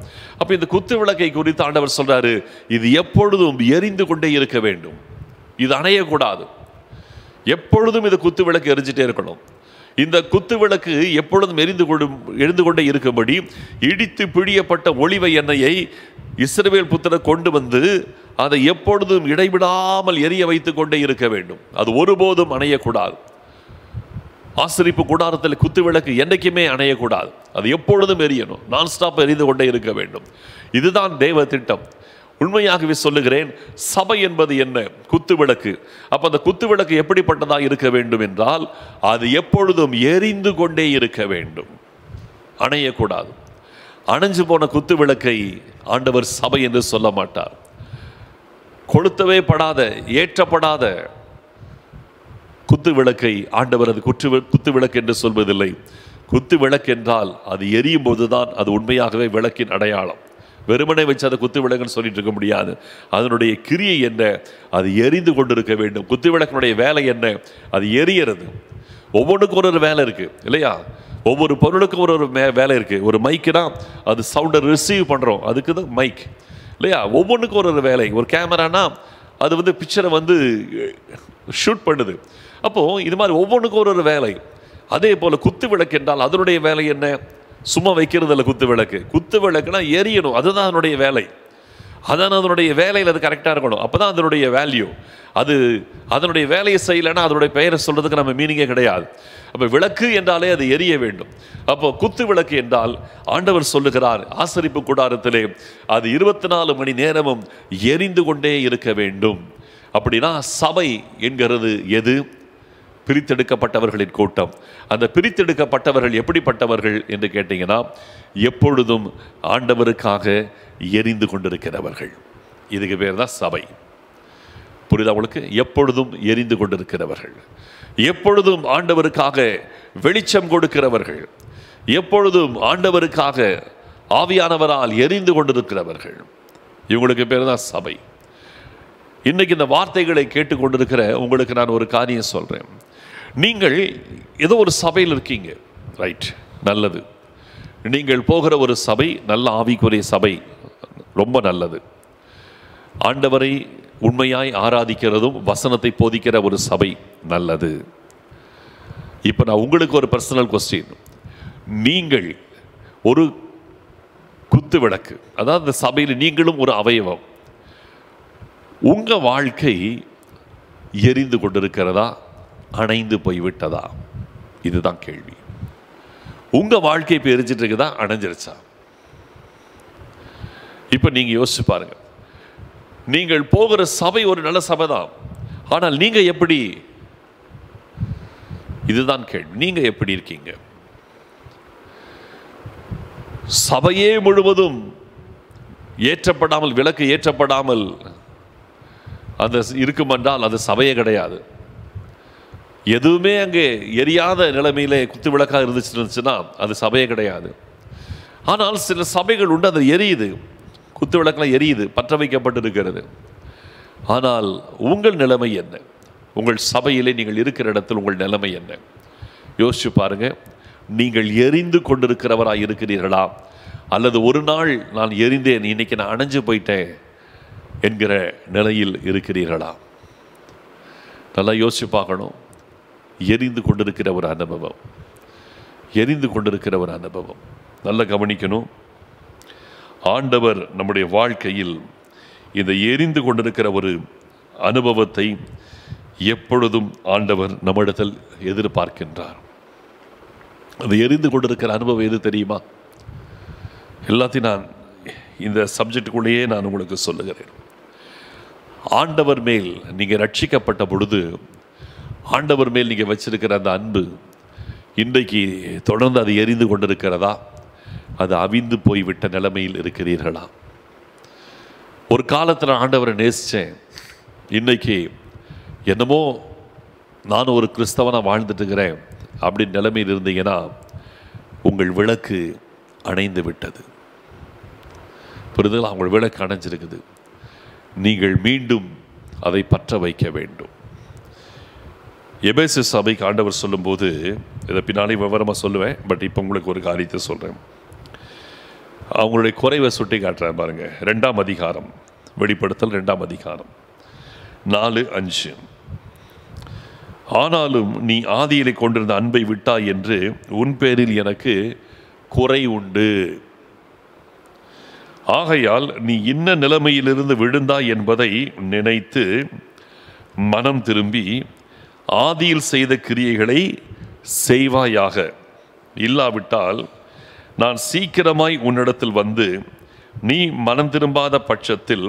அப்போ இந்த குத்து விளக்கை குறித்து ஆண்டவர் சொல்கிறாரு இது எப்பொழுதும் எரிந்து கொண்டே இருக்க வேண்டும் இது அணையக்கூடாது எப்பொழுதும் இது குத்து விளக்கு எரிஞ்சிட்டே இருக்கணும் இந்த குத்து விளக்கு எப்பொழுதும் எரிந்து கொடு எரிந்து கொண்டே இருக்கும்படி இடித்து பிழியப்பட்ட ஒளிவை எண்ணெயை இஸ்ரவேல் புத்திரர் கொண்டு வந்து அதை எப்பொழுதும் இடைவிடாமல் எரிய வைத்து கொண்டே இருக்க வேண்டும் அது ஒருபோதும் அணையக்கூடாது ஆசிரிப்பு கூடாரத்தில் குத்து விளக்கு என்றைக்குமே அணையக்கூடாது அது எப்பொழுதும் எரியணும் நான் ஸ்டாப் எரிந்து கொண்டே இருக்க வேண்டும் இதுதான் தெய்வ திட்டம் உண்மையாகவே சொல்லுகிறேன் சபை என்பது என்ன குத்து விளக்கு அப்போ அந்த குத்து விளக்கு எப்படிப்பட்டதாக இருக்க வேண்டும் என்றால் அது எப்பொழுதும் எரிந்து கொண்டே இருக்க வேண்டும் அணையக்கூடாது அணைஞ்சு போன குத்து விளக்கை ஆண்டவர் சபை என்று சொல்ல மாட்டார் கொளுத்தவே படாத ஏற்றப்படாத குத்து விளக்கை ஆண்டவர் அது குற்று குத்து விளக்கு என்று சொல்வதில்லை குத்து விளக்கு என்றால் அது எரியும் போதுதான் அது உண்மையாகவே விளக்கின் அடையாளம் வெறுமனை வச்சு அதை குத்து விளக்குன்னு சொல்லிட்டு இருக்க முடியாது அதனுடைய கிரியை என்ன அது எரிந்து கொண்டிருக்க வேண்டும் குத்து விளக்கினுடைய வேலை என்ன அது எரியறது ஒவ்வொன்றுக்கும் ஒரு ஒரு வேலை இருக்குது இல்லையா ஒவ்வொரு பொருளுக்கும் ஒரு ஒரு வேலை இருக்குது ஒரு மைக்குனா அது சவுண்டை ரிசீவ் பண்ணுறோம் அதுக்கு தான் மைக் இல்லையா ஒவ்வொன்றுக்கும் ஒரு ஒரு வேலை ஒரு கேமரானா அது வந்து பிக்சரை வந்து ஷூட் பண்ணுது அப்போது இது மாதிரி ஒவ்வொன்றுக்கும் ஒரு ஒரு வேலை அதே போல் குத்து விளக்கு என்றால் அதனுடைய வேலை என்ன சும்மா வைக்கிறது இல்லை குத்து விளக்கு குத்து விளக்குனா எரியணும் அதுதான் அதனுடைய வேலை அதான் அதனுடைய வேலையில் அது கரெக்டாக இருக்கணும் அப்போ தான் அதனுடைய வேல்யூ அது அதனுடைய வேலையை செய்யலைன்னா அதனுடைய பெயரை சொல்கிறதுக்கு நம்ம மீனிங்கே கிடையாது அப்போ விளக்கு என்றாலே அது எரிய வேண்டும் அப்போ குத்து விளக்கு என்றால் ஆண்டவர் சொல்லுகிறார் ஆசரிப்பு கூடாரத்திலே அது இருபத்தி நாலு மணி நேரமும் எரிந்து கொண்டே இருக்க வேண்டும் அப்படின்னா சபை என்கிறது எது பிரித்தெடுக்கப்பட்டவர்களின் கூட்டம் அந்த பிரித்தெடுக்கப்பட்டவர்கள் எப்படிப்பட்டவர்கள் என்று கேட்டிங்கன்னா எப்பொழுதும் ஆண்டவருக்காக எரிந்து கொண்டிருக்கிறவர்கள் இதுக்கு பேர் தான் சபை புரியுதா அவளுக்கு எப்பொழுதும் எரிந்து கொண்டிருக்கிறவர்கள் எப்பொழுதும் ஆண்டவருக்காக வெளிச்சம் கொடுக்கிறவர்கள் எப்பொழுதும் ஆண்டவருக்காக ஆவியானவரால் எரிந்து கொண்டிருக்கிறவர்கள் இவங்களுக்கு பேர் தான் சபை இன்றைக்கி இந்த வார்த்தைகளை கேட்டுக்கொண்டிருக்கிற உங்களுக்கு நான் ஒரு காரியம் சொல்கிறேன் நீங்கள் ஏதோ ஒரு சபையில் இருக்கீங்க ரைட் நல்லது நீங்கள் போகிற ஒரு சபை நல்ல ஆவிக்குரிய சபை ரொம்ப நல்லது ஆண்டவரை உண்மையாய் ஆராதிக்கிறதும் வசனத்தை போதிக்கிற ஒரு சபை நல்லது இப்போ நான் உங்களுக்கு ஒரு பர்சனல் கொஸ்டின் நீங்கள் ஒரு குத்து விளக்கு அதாவது இந்த சபையில் நீங்களும் ஒரு அவயவம் உங்கள் வாழ்க்கை எரிந்து கொண்டிருக்கிறதா அணைந்து போய்விட்டதா இதுதான் கேள்வி உங்கள் வாழ்க்கை இப்போ எரிஞ்சிட்டு இருக்குதா அணைஞ்சிருச்சா இப்போ நீங்கள் யோசிச்சு பாருங்கள் நீங்கள் போகிற சபை ஒரு நல்ல சபை தான் ஆனால் நீங்கள் எப்படி இதுதான் கேள்வி நீங்கள் எப்படி இருக்கீங்க சபையே முழுவதும் ஏற்றப்படாமல் விளக்கு ஏற்றப்படாமல் அது இருக்குமென்றால் அது சபையே கிடையாது எதுவுமே அங்கே எரியாத நிலைமையிலே குத்து விளக்காக இருந்துச்சு இருந்துச்சுன்னா அது சபையே கிடையாது ஆனால் சில சபைகள் உண்டு அது எரியுது குத்து விளக்கெலாம் எரியுது பற்ற வைக்கப்பட்டு இருக்கிறது ஆனால் உங்கள் நிலைமை என்ன உங்கள் சபையிலே நீங்கள் இருக்கிற இடத்தில் உங்கள் நிலைமை என்ன யோசிச்சு பாருங்கள் நீங்கள் எரிந்து கொண்டிருக்கிறவராக இருக்கிறீர்களா அல்லது ஒரு நாள் நான் எரிந்தேன் இன்னைக்கு நான் அணைஞ்சு போயிட்டேன் என்கிற நிலையில் இருக்கிறீர்களா நல்லா யோசிச்சு பார்க்கணும் எரிந்து கொண்டிருக்கிற ஒரு அனுபவம் எரிந்து கொண்டிருக்கிற ஒரு அனுபவம் நல்லா கவனிக்கணும் ஆண்டவர் நம்முடைய வாழ்க்கையில் இந்த எரிந்து கொண்டிருக்கிற ஒரு அனுபவத்தை எப்பொழுதும் ஆண்டவர் நம்மிடத்தில் எதிர்பார்க்கின்றார் அது எரிந்து கொண்டிருக்கிற அனுபவம் எது தெரியுமா எல்லாத்தையும் நான் இந்த சப்ஜெக்டுக்குள்ளேயே நான் உங்களுக்கு சொல்லுகிறேன் ஆண்டவர் மேல் நீங்கள் ரட்சிக்கப்பட்ட பொழுது ஆண்டவர் மேல் நீங்கள் வச்சிருக்கிற அந்த அன்பு இன்றைக்கு தொடர்ந்து அது எரிந்து கொண்டிருக்கிறதா அது அவிந்து போய்விட்ட நிலைமையில் இருக்கிறீர்களா ஒரு காலத்தில் ஆண்டவரை நேசித்தேன் இன்றைக்கி என்னமோ நான் ஒரு கிறிஸ்தவனாக வாழ்ந்துட்டுருக்கிறேன் அப்படின்னு நிலைமையில் இருந்தீங்கன்னா உங்கள் விளக்கு அணைந்து விட்டது புரிதல் உங்கள் விளக்கு அணைஞ்சிருக்குது நீங்கள் மீண்டும் அதை பற்ற வைக்க வேண்டும் எபேசு சபைக்கு ஆண்டவர் சொல்லும்போது இதை பின்னாலே விவரமாக சொல்லுவேன் பட் இப்போ உங்களுக்கு ஒரு காரியத்தை சொல்கிறேன் அவங்களுடைய குறைவை சுட்டி காட்டுறேன் பாருங்கள் ரெண்டாம் அதிகாரம் வெளிப்படுத்தல் ரெண்டாம் அதிகாரம் நாலு அஞ்சு ஆனாலும் நீ ஆதியிலே கொண்டிருந்த அன்பை விட்டாய் என்று உன் பேரில் எனக்கு குறை உண்டு ஆகையால் நீ இன்ன நிலைமையிலிருந்து விழுந்தாய் என்பதை நினைத்து மனம் திரும்பி ஆதியில் செய்த கிரியைகளை செய்வாயாக இல்லாவிட்டால் நான் சீக்கிரமாய் உன்னிடத்தில் வந்து நீ மனம் திரும்பாத பட்சத்தில்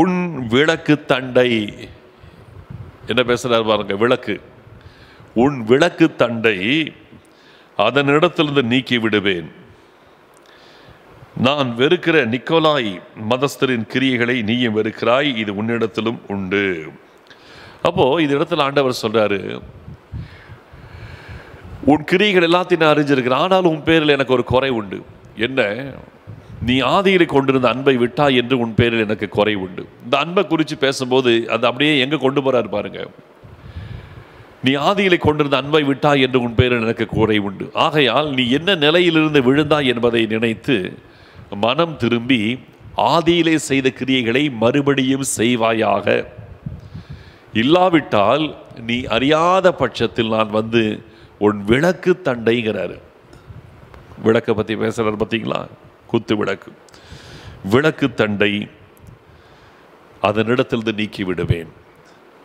உன் விளக்கு தண்டை என்ன பேசுகிறார் பாருங்க விளக்கு உன் விளக்கு தண்டை அதனிடத்திலிருந்து நீக்கி விடுவேன் நான் வெறுக்கிற நிக்கோலாய் மதஸ்தரின் கிரியைகளை நீயும் வெறுக்கிறாய் இது உன்னிடத்திலும் உண்டு அப்போது இது இடத்துல ஆண்டவர் சொல்றாரு உன் கிரிகள் எல்லாத்தையும் நான் அறிஞ்சிருக்கிறேன் ஆனாலும் உன் பேரில் எனக்கு ஒரு குறை உண்டு என்ன நீ ஆதியில் கொண்டிருந்த அன்பை விட்டா என்று உன் பேரில் எனக்கு குறை உண்டு இந்த அன்பை குறித்து பேசும்போது அது அப்படியே எங்கே கொண்டு போகிறாரு பாருங்க நீ ஆதியில் கொண்டிருந்த அன்பை விட்டா என்று உன் பேரில் எனக்கு குறை உண்டு ஆகையால் நீ என்ன நிலையிலிருந்து விழுந்தாய் என்பதை நினைத்து மனம் திரும்பி ஆதியிலே செய்த கிரியைகளை மறுபடியும் செய்வாயாக இல்லாவிட்டால் நீ அறியாத பட்சத்தில் நான் வந்து உன் விளக்கு தண்டைங்கிறாரு விளக்கை பற்றி பேசுகிறார் பார்த்தீங்களா குத்து விளக்கு விளக்கு தண்டை அதனிடத்திலிருந்து நீக்கி விடுவேன்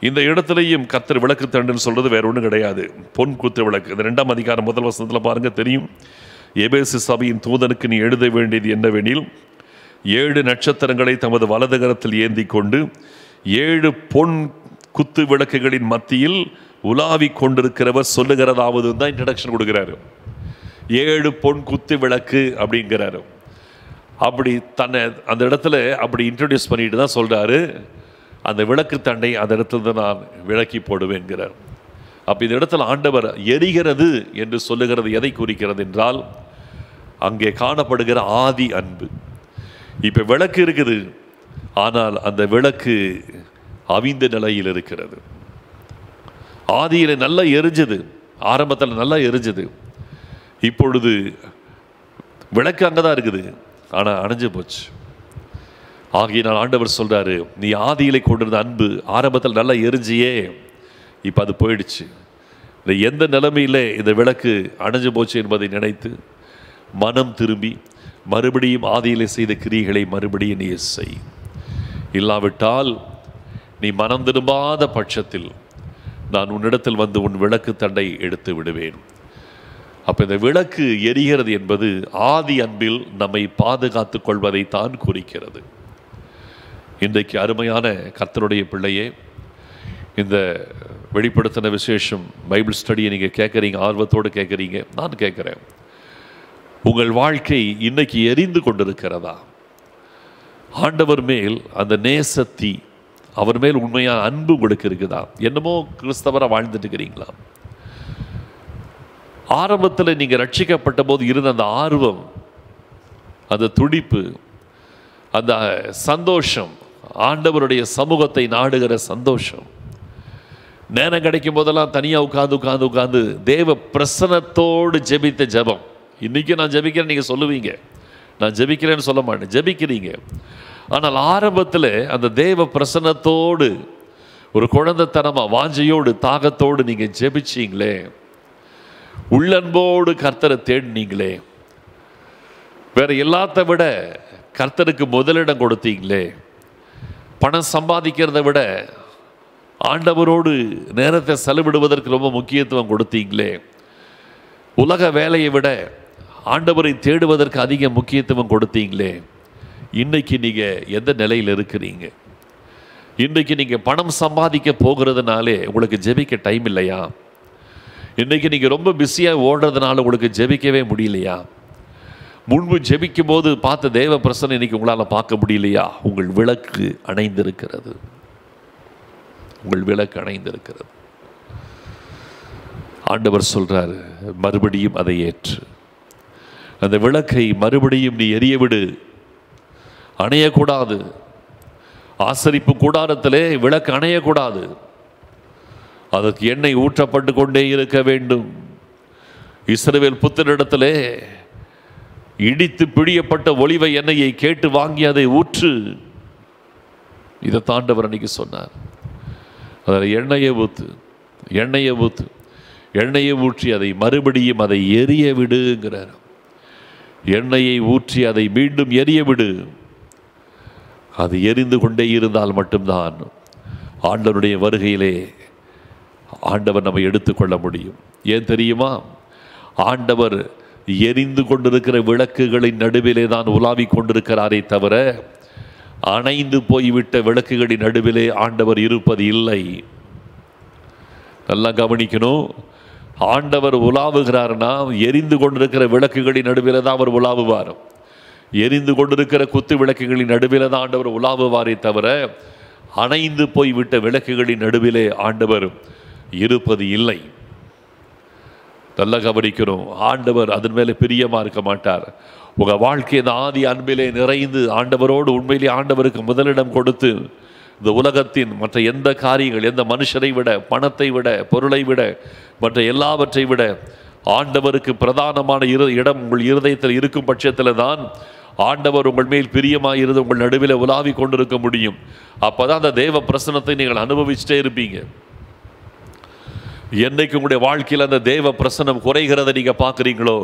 இந்த இடத்துலையும் கத்தர் விளக்கு தண்டுன்னு சொல்கிறது வேற ஒன்றும் கிடையாது பொன் குத்து விளக்கு இந்த ரெண்டாம் அதிகாரம் முதல் வசனத்தில் பாருங்கள் தெரியும் எபேசு சபையின் தூதனுக்கு நீ எழுத வேண்டியது என்னவெனில் ஏழு நட்சத்திரங்களை தமது வலதுகரத்தில் ஏந்தி கொண்டு ஏழு பொன் குத்து விளக்குகளின் மத்தியில் உலாவி கொண்டிருக்கிறவர் சொல்லுகிறதாவது தான் இன்ட்ரடக்ஷன் கொடுக்குறாரு ஏழு பொன் குத்து விளக்கு அப்படிங்கிறாரு அப்படி தன்னை அந்த இடத்துல அப்படி இன்ட்ரடியூஸ் பண்ணிட்டு தான் சொல்கிறாரு அந்த விளக்கு தண்டை அந்த இடத்துல நான் விளக்கி போடுவேங்கிறார் அப்போ இந்த இடத்துல ஆண்டவர் எரிகிறது என்று சொல்லுகிறது எதை குறிக்கிறது என்றால் அங்கே காணப்படுகிற ஆதி அன்பு இப்போ விளக்கு இருக்குது ஆனால் அந்த விளக்கு அவிந்த நிலையில் இருக்கிறது ஆதியில் நல்லா எரிஞ்சது ஆரம்பத்தில் நல்லா எரிஞ்சது இப்பொழுது விளக்கு அங்கே தான் இருக்குது ஆனால் அணைஞ்சு போச்சு ஆகிய நான் ஆண்டவர் சொல்கிறாரு நீ ஆதியிலே கொண்டிருந்த அன்பு ஆரம்பத்தில் நல்லா எரிஞ்சியே இப்போ அது போயிடுச்சு இந்த எந்த நிலைமையில் இந்த விளக்கு அணைஞ்சு போச்சு என்பதை நினைத்து மனம் திரும்பி மறுபடியும் ஆதியில் செய்த கிரிகளை மறுபடியும் நீ செய் இல்லாவிட்டால் நீ மனம் திரும்பாத பட்சத்தில் நான் உன்னிடத்தில் வந்து உன் விளக்கு தண்டை எடுத்து விடுவேன் அப்போ இந்த விளக்கு எரிகிறது என்பது ஆதி அன்பில் நம்மை பாதுகாத்து கொள்வதை தான் குறிக்கிறது இன்றைக்கு அருமையான கர்த்தருடைய பிள்ளையே இந்த வெளிப்படுத்தின விசேஷம் பைபிள் ஸ்டடியை நீங்கள் கேட்குறீங்க ஆர்வத்தோடு கேட்குறீங்க நான் கேட்குறேன் உங்கள் வாழ்க்கை இன்னைக்கு எரிந்து கொண்டிருக்கிறதா ஆண்டவர் மேல் அந்த நேசத்தி அவர் மேல் உண்மையாக அன்பு உங்களுக்கு இருக்குதா என்னமோ கிறிஸ்தவராக வாழ்ந்துட்டு இருக்கிறீங்களா ஆரம்பத்தில் நீங்கள் ரட்சிக்கப்பட்ட போது இருந்த அந்த ஆர்வம் அந்த துடிப்பு அந்த சந்தோஷம் ஆண்டவருடைய சமூகத்தை நாடுகிற சந்தோஷம் நேரம் கிடைக்கும் போதெல்லாம் தனியாக உட்காந்து உட்காந்து உட்காந்து தேவ பிரசனத்தோடு ஜெபித்த ஜபம் இன்றைக்கும் நான் ஜெபிக்கிறேன் நீங்கள் சொல்லுவீங்க நான் ஜெபிக்கிறேன்னு சொல்ல மாட்டேன் ஜெபிக்கிறீங்க ஆனால் ஆரம்பத்தில் அந்த தேவ பிரசன்னத்தோடு ஒரு குழந்தைத்தனமாக வாஞ்சையோடு தாகத்தோடு நீங்கள் ஜெபிச்சிங்களே உள்ளன்போடு கர்த்தரை தேடினீங்களே வேறு எல்லாத்த விட கர்த்தருக்கு முதலிடம் கொடுத்தீங்களே பணம் சம்பாதிக்கிறத விட ஆண்டவரோடு நேரத்தை செலவிடுவதற்கு ரொம்ப முக்கியத்துவம் கொடுத்தீங்களே உலக வேலையை விட ஆண்டவரை தேடுவதற்கு அதிக முக்கியத்துவம் கொடுத்தீங்களே இன்றைக்கு நீங்கள் எந்த நிலையில் இருக்கிறீங்க இன்றைக்கு நீங்கள் பணம் சம்பாதிக்க போகிறதுனாலே உங்களுக்கு ஜெபிக்க டைம் இல்லையா இன்றைக்கு நீங்கள் ரொம்ப பிஸியாக ஓடுறதுனால உங்களுக்கு ஜெபிக்கவே முடியலையா முன்பு ஜெபிக்கும் போது பார்த்த தேவ பிரசனை இன்னைக்கு உங்களால் பார்க்க முடியலையா உங்கள் விளக்கு அணைந்திருக்கிறது உங்கள் விளக்கு அணைந்திருக்கிறது ஆண்டவர் சொல்கிறார் மறுபடியும் அதை ஏற்று அந்த விளக்கை மறுபடியும் நீ எரிய விடு அணையக்கூடாது ஆசரிப்பு கூடாரத்திலே விளக்கு அணையக்கூடாது அதற்கு எண்ணெய் ஊற்றப்பட்டு கொண்டே இருக்க வேண்டும் இஸ்ரேல் புத்தரிடத்திலே இடித்து பிடியப்பட்ட ஒளிவை எண்ணெயை கேட்டு வாங்கி அதை ஊற்று இதை தாண்டவர் அன்னைக்கு சொன்னார் அதில் எண்ணெயை ஊத்து எண்ணெயை ஊத்து எண்ணெயை ஊற்றி அதை மறுபடியும் அதை எரிய விடுங்கிறார் எண்ணெயை ஊற்றி அதை மீண்டும் எரிய விடு அது எரிந்து கொண்டே இருந்தால் மட்டும்தான் ஆண்டவருடைய வருகையிலே ஆண்டவர் நம்ம எடுத்துக்கொள்ள முடியும் ஏன் தெரியுமா ஆண்டவர் எரிந்து கொண்டிருக்கிற விளக்குகளின் நடுவிலே தான் உலாவிக் கொண்டிருக்கிறாரே தவிர அணைந்து போய்விட்ட விளக்குகளின் நடுவிலே ஆண்டவர் இருப்பது இல்லை நல்லா கவனிக்கணும் ஆண்டவர் உலாவுகிறார்னா எரிந்து கொண்டிருக்கிற விளக்குகளின் நடுவில் தான் அவர் உலாவுவார் எரிந்து கொண்டிருக்கிற குத்து விளக்குகளின் நடுவில் தான் ஆண்டவர் உலாவுவாரே தவிர அணைந்து போய்விட்ட விளக்குகளின் நடுவிலே ஆண்டவர் இருப்பது இல்லை நல்லா கவனிக்கணும் ஆண்டவர் அதன் மேலே பிரியமாக இருக்க மாட்டார் உங்கள் வாழ்க்கையின் ஆதி அன்பிலே நிறைந்து ஆண்டவரோடு உண்மையிலே ஆண்டவருக்கு முதலிடம் கொடுத்து இந்த உலகத்தின் மற்ற எந்த காரியங்கள் எந்த மனுஷரை விட பணத்தை விட பொருளை விட மற்ற எல்லாவற்றை விட ஆண்டவருக்கு பிரதானமான இரு இடம் உங்கள் இருதயத்தில் இருக்கும் பட்சத்தில் தான் ஆண்டவர் உங்கள் மேல் பிரியமாயிருந்து உங்கள் நடுவில் உலாவி கொண்டிருக்க முடியும் அப்போ தான் அந்த தேவ பிரசனத்தை நீங்கள் அனுபவிச்சுட்டே இருப்பீங்க என்றைக்கு உங்களுடைய வாழ்க்கையில் அந்த தேவ பிரசனம் குறைகிறத நீங்கள் பார்க்குறீங்களோ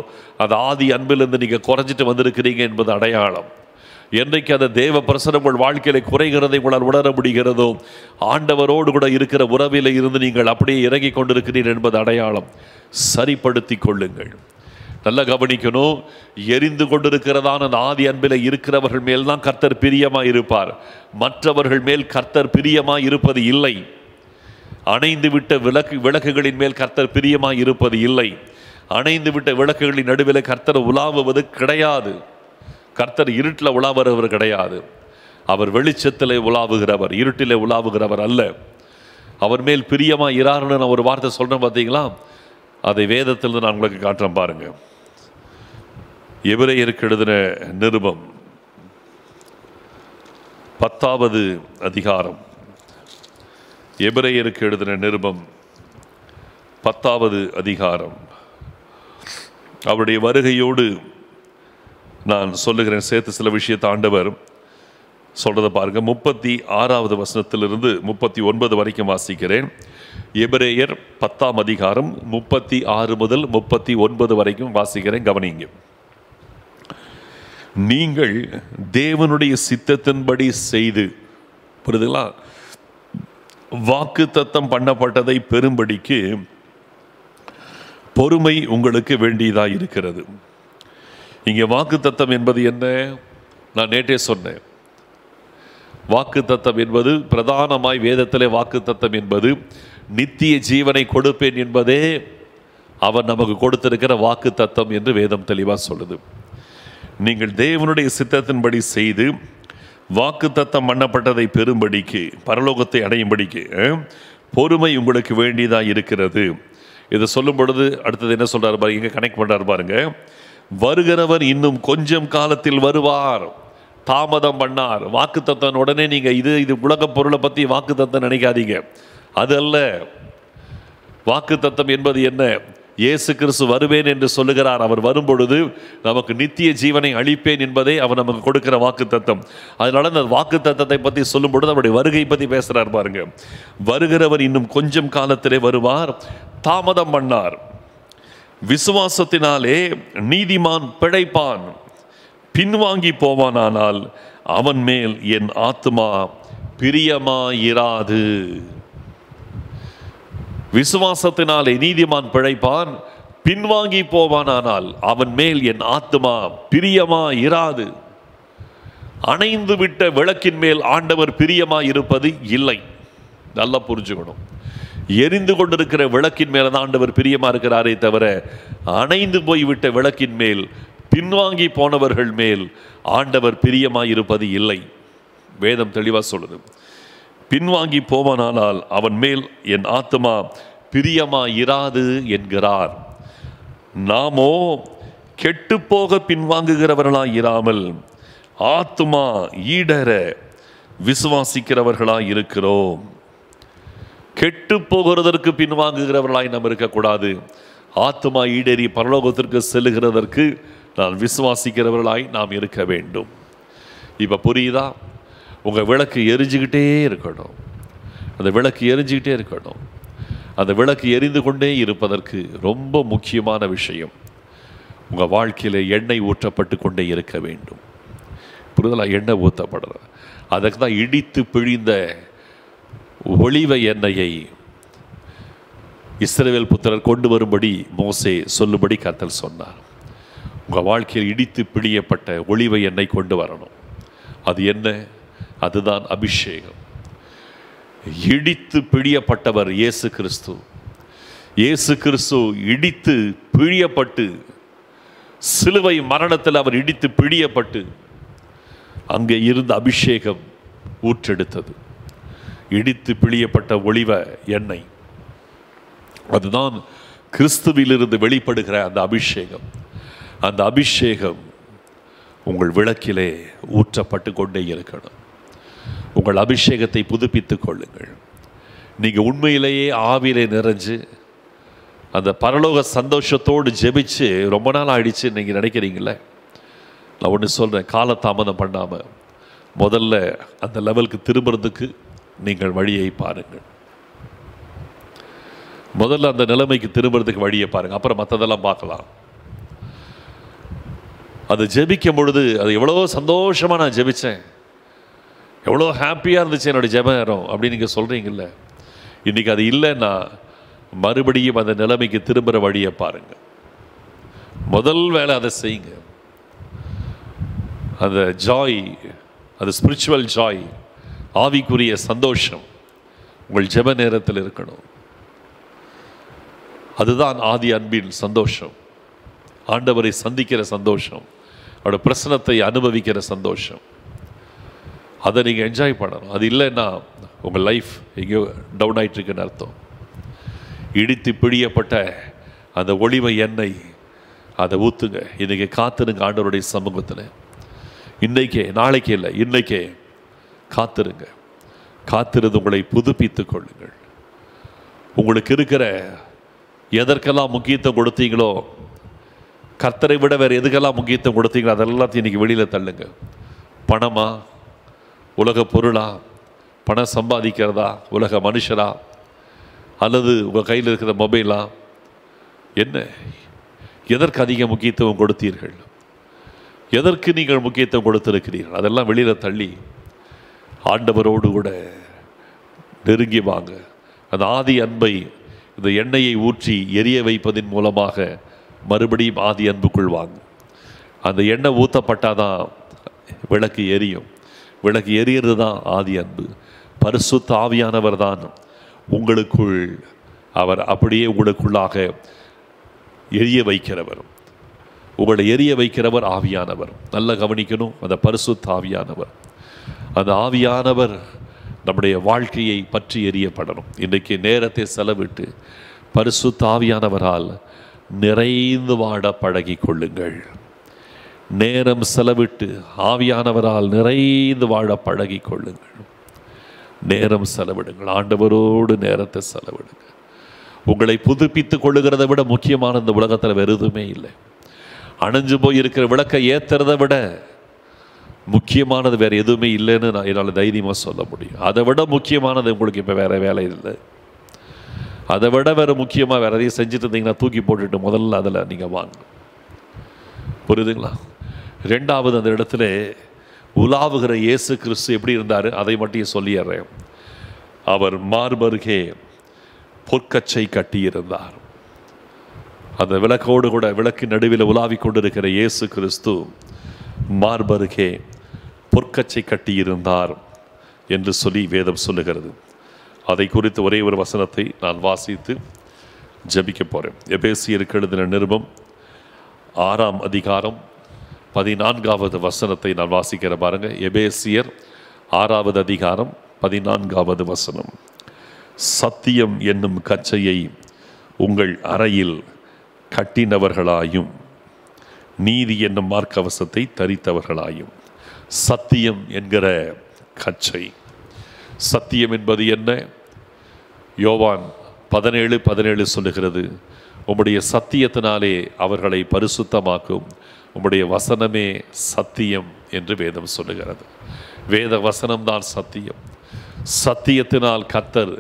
அந்த ஆதி அன்பிலிருந்து நீங்கள் குறைஞ்சிட்டு வந்திருக்கிறீங்க என்பது அடையாளம் என்றைக்கு அந்த தேவ பிரசனம் உங்கள் வாழ்க்கையில குறைகிறதை உங்களால் உணர முடிகிறதோ ஆண்டவரோடு கூட இருக்கிற உறவில் இருந்து நீங்கள் அப்படியே இறங்கி கொண்டிருக்கிறீர்கள் என்பது அடையாளம் சரிப்படுத்தி கொள்ளுங்கள் நல்லா கவனிக்கணும் எரிந்து கொண்டிருக்கிறதான அந்த ஆதி அன்பில் இருக்கிறவர்கள் மேல் தான் கர்த்தர் பிரியமாக இருப்பார் மற்றவர்கள் மேல் கர்த்தர் பிரியமாக இருப்பது இல்லை அணைந்து விட்ட விளக்கு விளக்குகளின் மேல் கர்த்தர் பிரியமாக இருப்பது இல்லை அணைந்து விட்ட விளக்குகளின் நடுவில் கர்த்தர் உலாவுவது கிடையாது கர்த்தர் இருட்டில் உலாவுறவர் கிடையாது அவர் வெளிச்சத்தில் உலாவுகிறவர் இருட்டில் உலாவுகிறவர் அல்ல அவர் மேல் பிரியமாக இறாருன்னு நான் ஒரு வார்த்தை சொல்கிறேன் பார்த்தீங்களா அதை வேதத்தில் நான் உங்களுக்கு காட்டுறேன் பாருங்கள் எபிரேயருக்கு எழுதின நிருபம் பத்தாவது அதிகாரம் எபிரேயருக்கு எழுதின நிருபம் பத்தாவது அதிகாரம் அவருடைய வருகையோடு நான் சொல்லுகிறேன் சேர்த்து சில விஷயத்தை ஆண்டவர் சொல்கிறத பாருங்கள் முப்பத்தி ஆறாவது வசனத்திலிருந்து முப்பத்தி ஒன்பது வரைக்கும் வாசிக்கிறேன் எபிரேயர் பத்தாம் அதிகாரம் முப்பத்தி ஆறு முதல் முப்பத்தி ஒன்பது வரைக்கும் வாசிக்கிறேன் கவனிங்க நீங்கள் தேவனுடைய சித்தத்தின்படி செய்து புரியுதுங்களா வாக்கு தத்தம் பண்ணப்பட்டதை பெரும்படிக்கு பொறுமை உங்களுக்கு வேண்டியதாக இருக்கிறது இங்கே வாக்கு தத்தம் என்பது என்ன நான் நேற்றே சொன்னேன் வாக்கு தத்தம் என்பது பிரதானமாய் வேதத்திலே வாக்கு தத்தம் என்பது நித்திய ஜீவனை கொடுப்பேன் என்பதே அவர் நமக்கு கொடுத்திருக்கிற வாக்கு தத்தம் என்று வேதம் தெளிவாக சொல்லுது நீங்கள் தேவனுடைய சித்தத்தின்படி செய்து வாக்கு தத்தம் பண்ணப்பட்டதை பெறும்படிக்கு பரலோகத்தை அடையும்படிக்கு பொறுமை உங்களுக்கு வேண்டியதாக இருக்கிறது இதை சொல்லும் பொழுது அடுத்தது என்ன சொல்கிறார் பாருங்க இங்கே கனெக்ட் பண்ணுறாரு பாருங்க வருகிறவர் இன்னும் கொஞ்சம் காலத்தில் வருவார் தாமதம் பண்ணார் வாக்கு உடனே நீங்கள் இது இது உலக பொருளை பற்றி வாக்கு தத்தம் நினைக்காதீங்க அது அல்ல வாக்கு தத்தம் என்பது என்ன இயேசு கிறிஸ்து வருவேன் என்று சொல்லுகிறார் அவர் வரும்பொழுது நமக்கு நித்திய ஜீவனை அளிப்பேன் என்பதை அவர் நமக்கு கொடுக்கிற வாக்கு தத்தம் அதனால அந்த வாக்கு தத்தத்தை பற்றி சொல்லும் பொழுது அவருடைய வருகை பற்றி பேசுகிறார் பாருங்க வருகிறவர் இன்னும் கொஞ்சம் காலத்திலே வருவார் தாமதம் பண்ணார் விசுவாசத்தினாலே நீதிமான் பிழைப்பான் பின்வாங்கி போவானானால் அவன் மேல் என் ஆத்மா பிரியமாயிராது விசுவாசத்தினாலே நீதிமான் பிழைப்பான் பின்வாங்கி போவானானால் அவன் மேல் என் ஆத்மா பிரியமா இராது அணைந்து விட்ட விளக்கின் மேல் ஆண்டவர் பிரியமா இருப்பது இல்லை நல்லா புரிஞ்சுக்கணும் எரிந்து கொண்டிருக்கிற விளக்கின் மேல தான் ஆண்டவர் பிரியமா இருக்கிறாரே தவிர அணைந்து போய்விட்ட விளக்கின் மேல் பின்வாங்கி போனவர்கள் மேல் ஆண்டவர் பிரியமா இருப்பது இல்லை வேதம் தெளிவாக சொல்லுது பின்வாங்கி போவனானால் அவன் மேல் என் ஆத்மா பிரியமா இராது என்கிறார் நாமோ கெட்டுப்போக பின்வாங்குகிறவர்களா இராமல் ஆத்மா ஈடர விசுவாசிக்கிறவர்களாக இருக்கிறோம் கெட்டு போகிறதற்கு பின்வாங்குகிறவர்களாய் நம்ம இருக்கக்கூடாது ஆத்மா ஈடேறி பரலோகத்திற்கு செல்லுகிறதற்கு நான் விசுவாசிக்கிறவர்களாய் நாம் இருக்க வேண்டும் இப்போ புரியுதா உங்கள் விளக்கு எரிஞ்சுக்கிட்டே இருக்கணும் அந்த விளக்கு எரிஞ்சுக்கிட்டே இருக்கணும் அந்த விளக்கு எரிந்து கொண்டே இருப்பதற்கு ரொம்ப முக்கியமான விஷயம் உங்கள் வாழ்க்கையில் எண்ணெய் ஊற்றப்பட்டு கொண்டே இருக்க வேண்டும் புரிதலாக எண்ணெய் ஊற்றப்படுற அதுக்கு தான் இடித்து பிழிந்த ஒளிவ எண்ணெயை இஸ்ரேவேல் புத்திரர் கொண்டு வரும்படி மோசே சொல்லும்படி கத்தல் சொன்னார் உங்கள் வாழ்க்கையில் இடித்து பிழியப்பட்ட ஒளிவை எண்ணெய் கொண்டு வரணும் அது என்ன அதுதான் அபிஷேகம் இடித்து பிழியப்பட்டவர் இயேசு கிறிஸ்து இயேசு கிறிஸ்து இடித்து பிழியப்பட்டு சிலுவை மரணத்தில் அவர் இடித்து பிழியப்பட்டு அங்கே இருந்த அபிஷேகம் ஊற்றெடுத்தது இடித்து பிழியப்பட்ட ஒளிவ எண்ணெய் அதுதான் கிறிஸ்துவிலிருந்து வெளிப்படுகிற அந்த அபிஷேகம் அந்த அபிஷேகம் உங்கள் விளக்கிலே ஊற்றப்பட்டு கொண்டே இருக்கணும் உங்கள் அபிஷேகத்தை புதுப்பித்து கொள்ளுங்கள் நீங்கள் உண்மையிலேயே ஆவியிலே நிறைஞ்சு அந்த பரலோக சந்தோஷத்தோடு ஜெபிச்சு ரொம்ப நாள் ஆயிடுச்சு நீங்கள் நினைக்கிறீங்களே நான் ஒன்று சொல்கிறேன் காலதாமதம் பண்ணாமல் முதல்ல அந்த லெவலுக்கு திரும்புறதுக்கு நீங்கள் வழியை பாருங்கள் முதல்ல அந்த நிலைமைக்கு திரும்புறதுக்கு வழியை பாருங்கள் அப்புறம் மற்றதெல்லாம் பார்க்கலாம் அது ஜெபிக்கும் பொழுது அது எவ்வளோ சந்தோஷமாக நான் ஜெபித்தேன் எவ்வளோ ஹாப்பியாக இருந்துச்சு என்னோடய ஜெப நேரம் அப்படின்னு நீங்கள் சொல்கிறீங்கல்ல இன்றைக்கி அது இல்லைன்னா மறுபடியும் அந்த நிலைமைக்கு திரும்புகிற வழியை பாருங்கள் முதல் வேலை அதை செய்யுங்க அந்த ஜாய் அது ஸ்பிரிச்சுவல் ஜாய் ஆவிக்குரிய சந்தோஷம் உங்கள் ஜெப நேரத்தில் இருக்கணும் அதுதான் ஆதி அன்பின் சந்தோஷம் ஆண்டவரை சந்திக்கிற சந்தோஷம் அவரோட பிரசனத்தை அனுபவிக்கிற சந்தோஷம் அதை நீங்கள் என்ஜாய் பண்ணணும் அது இல்லைன்னா உங்கள் லைஃப் எங்கேயோ டவுன் ஆகிட்டுருக்குன்னு அர்த்தம் இடித்து பிழியப்பட்ட அந்த ஒளிமை எண்ணெய் அதை ஊற்றுங்க இன்றைக்கி காத்துருங்க ஆண்டவருடைய சமூகத்தில் இன்றைக்கே நாளைக்கே இல்லை இன்றைக்கே காத்துருங்க காத்திருந்து உங்களை புதுப்பித்து கொள்ளுங்கள் உங்களுக்கு இருக்கிற எதற்கெல்லாம் முக்கியத்துவம் கொடுத்தீங்களோ கர்த்தரை விட வேறு எதுக்கெல்லாம் முக்கியத்துவம் கொடுத்தீங்களோ அதெல்லாத்தையும் இன்றைக்கி வெளியில் தள்ளுங்க பணமாக உலக பொருளா பணம் சம்பாதிக்கிறதா உலக மனுஷரா அல்லது உங்கள் கையில் இருக்கிற மொபைலா என்ன எதற்கு அதிக முக்கியத்துவம் கொடுத்தீர்கள் எதற்கு நீங்கள் முக்கியத்துவம் கொடுத்திருக்கிறீர்கள் அதெல்லாம் வெளியில் தள்ளி ஆண்டவரோடு கூட நெருங்கி வாங்க அந்த ஆதி அன்பை இந்த எண்ணெயை ஊற்றி எரிய வைப்பதின் மூலமாக மறுபடியும் ஆதி அன்புக்குள் வாங்க அந்த எண்ணெய் ஊற்றப்பட்டாதான் விளக்கு எரியும் விளக்கு எரியறது தான் ஆதி அன்பு பரிசு தாவியானவர் தான் உங்களுக்குள் அவர் அப்படியே உங்களுக்குள்ளாக எரிய வைக்கிறவர் உங்களை எரிய வைக்கிறவர் ஆவியானவர் நல்லா கவனிக்கணும் அந்த பரிசு தாவியானவர் அந்த ஆவியானவர் நம்முடைய வாழ்க்கையை பற்றி எரியப்படணும் இன்றைக்கு நேரத்தை செலவிட்டு பரிசு தாவியானவரால் நிறைந்து வாட பழகி கொள்ளுங்கள் நேரம் செலவிட்டு ஆவியானவரால் நிறைந்து வாழ பழகி கொள்ளுங்கள் நேரம் செலவிடுங்கள் ஆண்டவரோடு நேரத்தை செலவிடுங்கள் உங்களை புதுப்பித்து கொள்ளுகிறத விட முக்கியமான இந்த உலகத்தில் வெறுதுமே எதுவுமே இல்லை அணைஞ்சு போய் இருக்கிற விளக்கை ஏற்றுறத விட முக்கியமானது வேறு எதுவுமே இல்லைன்னு நான் என்னால் தைரியமாக சொல்ல முடியும் அதை விட முக்கியமானது உங்களுக்கு இப்போ வேறு வேலை இல்லை அதை விட வேறு முக்கியமாக வேறு எதையும் செஞ்சுட்டு இருந்தீங்கன்னா தூக்கி போட்டுட்டு முதல்ல அதில் நீங்கள் வாங்க புரியுதுங்களா ரெண்டாவது அந்த இடத்துல உலாவுகிற இயேசு கிறிஸ்து எப்படி இருந்தார் அதை மட்டும் சொல்லிடுறேன் அவர் மார்பருகே பொற்கச்சை கட்டியிருந்தார் அந்த விளக்கோடு கூட விளக்கு நடுவில் உலாவி கொண்டிருக்கிற இயேசு கிறிஸ்து மார்பருகே பொற்கச்சை கட்டியிருந்தார் என்று சொல்லி வேதம் சொல்லுகிறது அதை குறித்து ஒரே ஒரு வசனத்தை நான் வாசித்து ஜபிக்க போகிறேன் எபேசியருக்கு எழுதின நிருபம் ஆறாம் அதிகாரம் பதினான்காவது வசனத்தை நான் வாசிக்கிற பாருங்கள் எபேசியர் ஆறாவது அதிகாரம் பதினான்காவது வசனம் சத்தியம் என்னும் கச்சையை உங்கள் அறையில் கட்டினவர்களாயும் நீதி என்னும் மார்க்கவசத்தை தரித்தவர்களாயும் சத்தியம் என்கிற கச்சை சத்தியம் என்பது என்ன யோவான் பதினேழு பதினேழு சொல்லுகிறது உம்முடைய சத்தியத்தினாலே அவர்களை பரிசுத்தமாக்கும் உம்முடைய வசனமே சத்தியம் என்று வேதம் சொல்லுகிறது வேத வசனம்தான் சத்தியம் சத்தியத்தினால் கத்தர்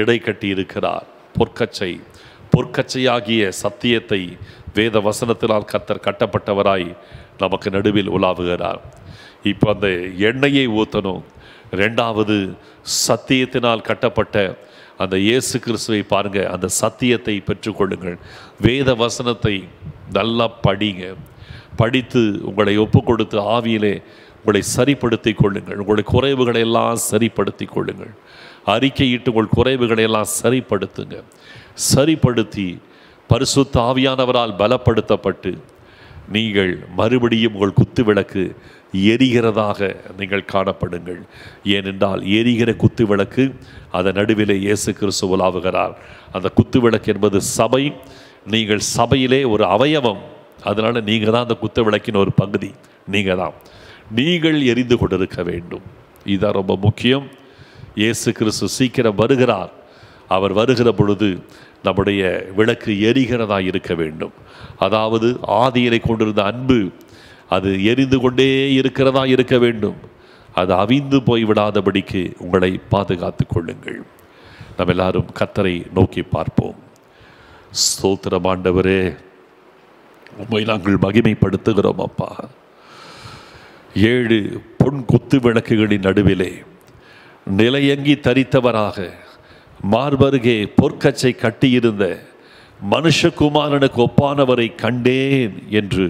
இடை கட்டி இருக்கிறார் பொற்கச்சை பொற்கச்சையாகிய சத்தியத்தை வேத வசனத்தினால் கத்தர் கட்டப்பட்டவராய் நமக்கு நடுவில் உலாவுகிறார் இப்போ அந்த எண்ணெயை ஊற்றணும் ரெண்டாவது சத்தியத்தினால் கட்டப்பட்ட அந்த இயேசு கிறிஸ்துவை பாருங்கள் அந்த சத்தியத்தை பெற்றுக்கொள்ளுங்கள் வேத வசனத்தை நல்லா படிங்க படித்து உங்களை ஒப்பு கொடுத்து ஆவியிலே உங்களை சரிப்படுத்திக் கொள்ளுங்கள் உங்களுடைய குறைவுகளை எல்லாம் சரிப்படுத்திக் கொள்ளுங்கள் அறிக்கையிட்டு உங்கள் குறைவுகளை எல்லாம் சரிப்படுத்துங்க சரிப்படுத்தி பரிசுத்த ஆவியானவரால் பலப்படுத்தப்பட்டு நீங்கள் மறுபடியும் உங்கள் குத்து விளக்கு எரிகிறதாக நீங்கள் காணப்படுங்கள் ஏனென்றால் எரிகிற குத்து விளக்கு அதன் நடுவிலே இயேசு கிறிஸ்து உலாவுகிறார் அந்த குத்து விளக்கு என்பது சபை நீங்கள் சபையிலே ஒரு அவயவம் அதனால் நீங்கள் தான் அந்த குத்த விளக்கின் ஒரு பகுதி நீங்கள் தான் நீங்கள் எரிந்து கொண்டிருக்க வேண்டும் இதுதான் ரொம்ப முக்கியம் இயேசு கிறிஸ்து சீக்கிரம் வருகிறார் அவர் வருகிற பொழுது நம்முடைய விளக்கு எரிகிறதா இருக்க வேண்டும் அதாவது ஆதியரை கொண்டிருந்த அன்பு அது எரிந்து கொண்டே இருக்கிறதா இருக்க வேண்டும் அது அவிந்து போய்விடாதபடிக்கு உங்களை பாதுகாத்து கொள்ளுங்கள் நம்ம எல்லாரும் கத்தரை நோக்கி பார்ப்போம் ஸ்தோத்திரமாண்டவரே உண்மை நாங்கள் மகிமைப்படுத்துகிறோம் அப்பா ஏழு பொன் குத்து விளக்குகளின் நடுவிலே நிலையங்கி தரித்தவராக மார்பருகே பொற்கச்சை கட்டியிருந்த மனுஷகுமாரனுக்கு ஒப்பானவரை கண்டேன் என்று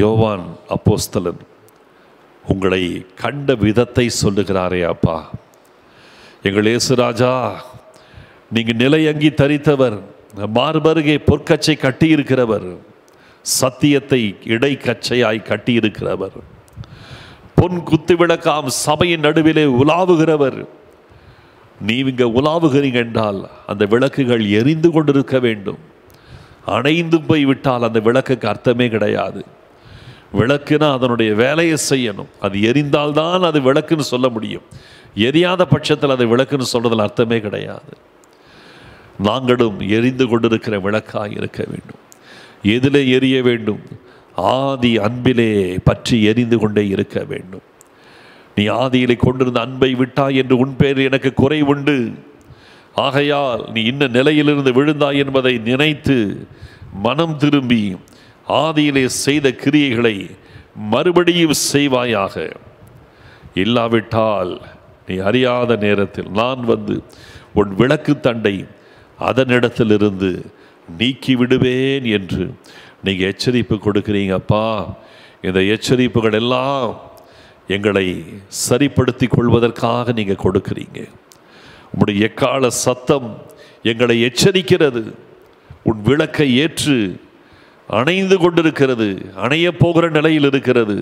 யோவான் அப்போஸ்தலன் உங்களை கண்ட விதத்தை சொல்லுகிறாரே அப்பா எங்கள் ஏசுராஜா நீங்கள் நிலையங்கி தரித்தவர் மார்பருகே பொற்கச்சை கட்டியிருக்கிறவர் சத்தியத்தை இடை கச்சையாய் கட்டியிருக்கிறவர் பொன் குத்து விளக்காம் சபையின் நடுவிலே உலாவுகிறவர் நீ இங்க உலாவுகிறீங்க என்றால் அந்த விளக்குகள் எரிந்து கொண்டிருக்க வேண்டும் அணைந்து போய்விட்டால் அந்த விளக்குக்கு அர்த்தமே கிடையாது விளக்குனா அதனுடைய வேலையை செய்யணும் அது எரிந்தால்தான் அது விளக்குன்னு சொல்ல முடியும் எரியாத பட்சத்தில் அது விளக்குன்னு சொல்றதுல அர்த்தமே கிடையாது நாங்களும் எரிந்து கொண்டிருக்கிற விளக்காக இருக்க வேண்டும் எதிலே எரிய வேண்டும் ஆதி அன்பிலே பற்றி எரிந்து கொண்டே இருக்க வேண்டும் நீ ஆதியிலே கொண்டிருந்த அன்பை விட்டாய் என்று உன் பேர் எனக்கு குறை உண்டு ஆகையால் நீ இன்ன நிலையிலிருந்து விழுந்தாய் என்பதை நினைத்து மனம் திரும்பி ஆதியிலே செய்த கிரியைகளை மறுபடியும் செய்வாயாக இல்லாவிட்டால் நீ அறியாத நேரத்தில் நான் வந்து உன் விளக்கு தண்டை அதனிடத்திலிருந்து நீக்கி விடுவேன் என்று நீங்கள் எச்சரிப்பு கொடுக்குறீங்க அப்பா இந்த எச்சரிப்புகள் எல்லாம் எங்களை சரிப்படுத்தி கொள்வதற்காக நீங்கள் கொடுக்குறீங்க உங்களுடைய எக்கால சத்தம் எங்களை எச்சரிக்கிறது உன் விளக்கை ஏற்று அணைந்து கொண்டிருக்கிறது அணைய போகிற நிலையில் இருக்கிறது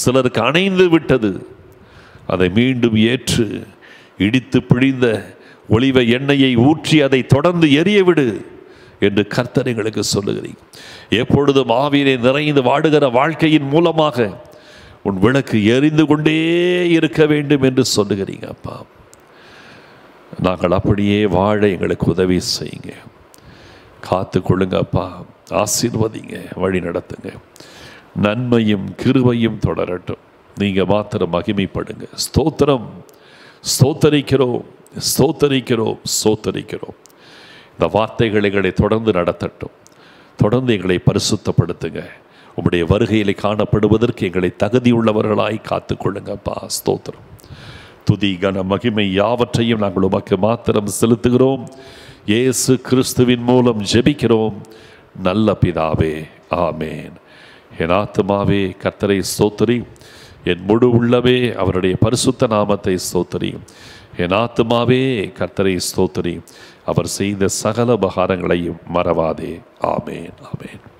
சிலருக்கு அணைந்து விட்டது அதை மீண்டும் ஏற்று இடித்து பிழிந்த ஒளிவ எண்ணெயை ஊற்றி அதை தொடர்ந்து எரிய விடு என்று கர்த்தர் எங்களுக்கு சொல்லுகிறீங்க எப்பொழுதும் ஆவியினை நிறைந்து வாடுகிற வாழ்க்கையின் மூலமாக உன் விளக்கு எரிந்து கொண்டே இருக்க வேண்டும் என்று சொல்லுகிறீங்க அப்பா நாங்கள் அப்படியே வாழ எங்களுக்கு உதவி செய்யுங்க காத்து கொள்ளுங்க அப்பா ஆசீர்வதிங்க வழி நடத்துங்க நன்மையும் கிருவையும் தொடரட்டும் நீங்கள் மாத்திரம் மகிமைப்படுங்க ஸ்தோத்திரம் ஸ்தோத்தரிக்கிறோம் சோத்தரிக்கிறோம் சோத்தரிக்கிறோம் இந்த வார்த்தைகள் எங்களை தொடர்ந்து நடத்தட்டும் தொடர்ந்து எங்களை பரிசுத்தப்படுத்துங்க உங்களுடைய வருகையில் காணப்படுவதற்கு எங்களை தகுதியுள்ளவர்களாய் காத்து கொள்ளுங்கப்பா ஸ்தோத்திரம் துதி கன மகிமை யாவற்றையும் நாங்கள் உமக்கு மாத்திரம் செலுத்துகிறோம் இயேசு கிறிஸ்துவின் மூலம் ஜெபிக்கிறோம் நல்ல பிதாவே ஆமேன் என் ஆத்மாவே கத்தரை ஸ்தோத்திரி என் முழு உள்ளவே அவருடைய பரிசுத்த நாமத்தை ஸ்தோத்திரியும் என் ஆத்துமாவே கர்த்தரை ஸ்தோத்திரி அவர் செய்த சகல உபகாரங்களையும் மறவாதே ஆமேன் ஆமேன்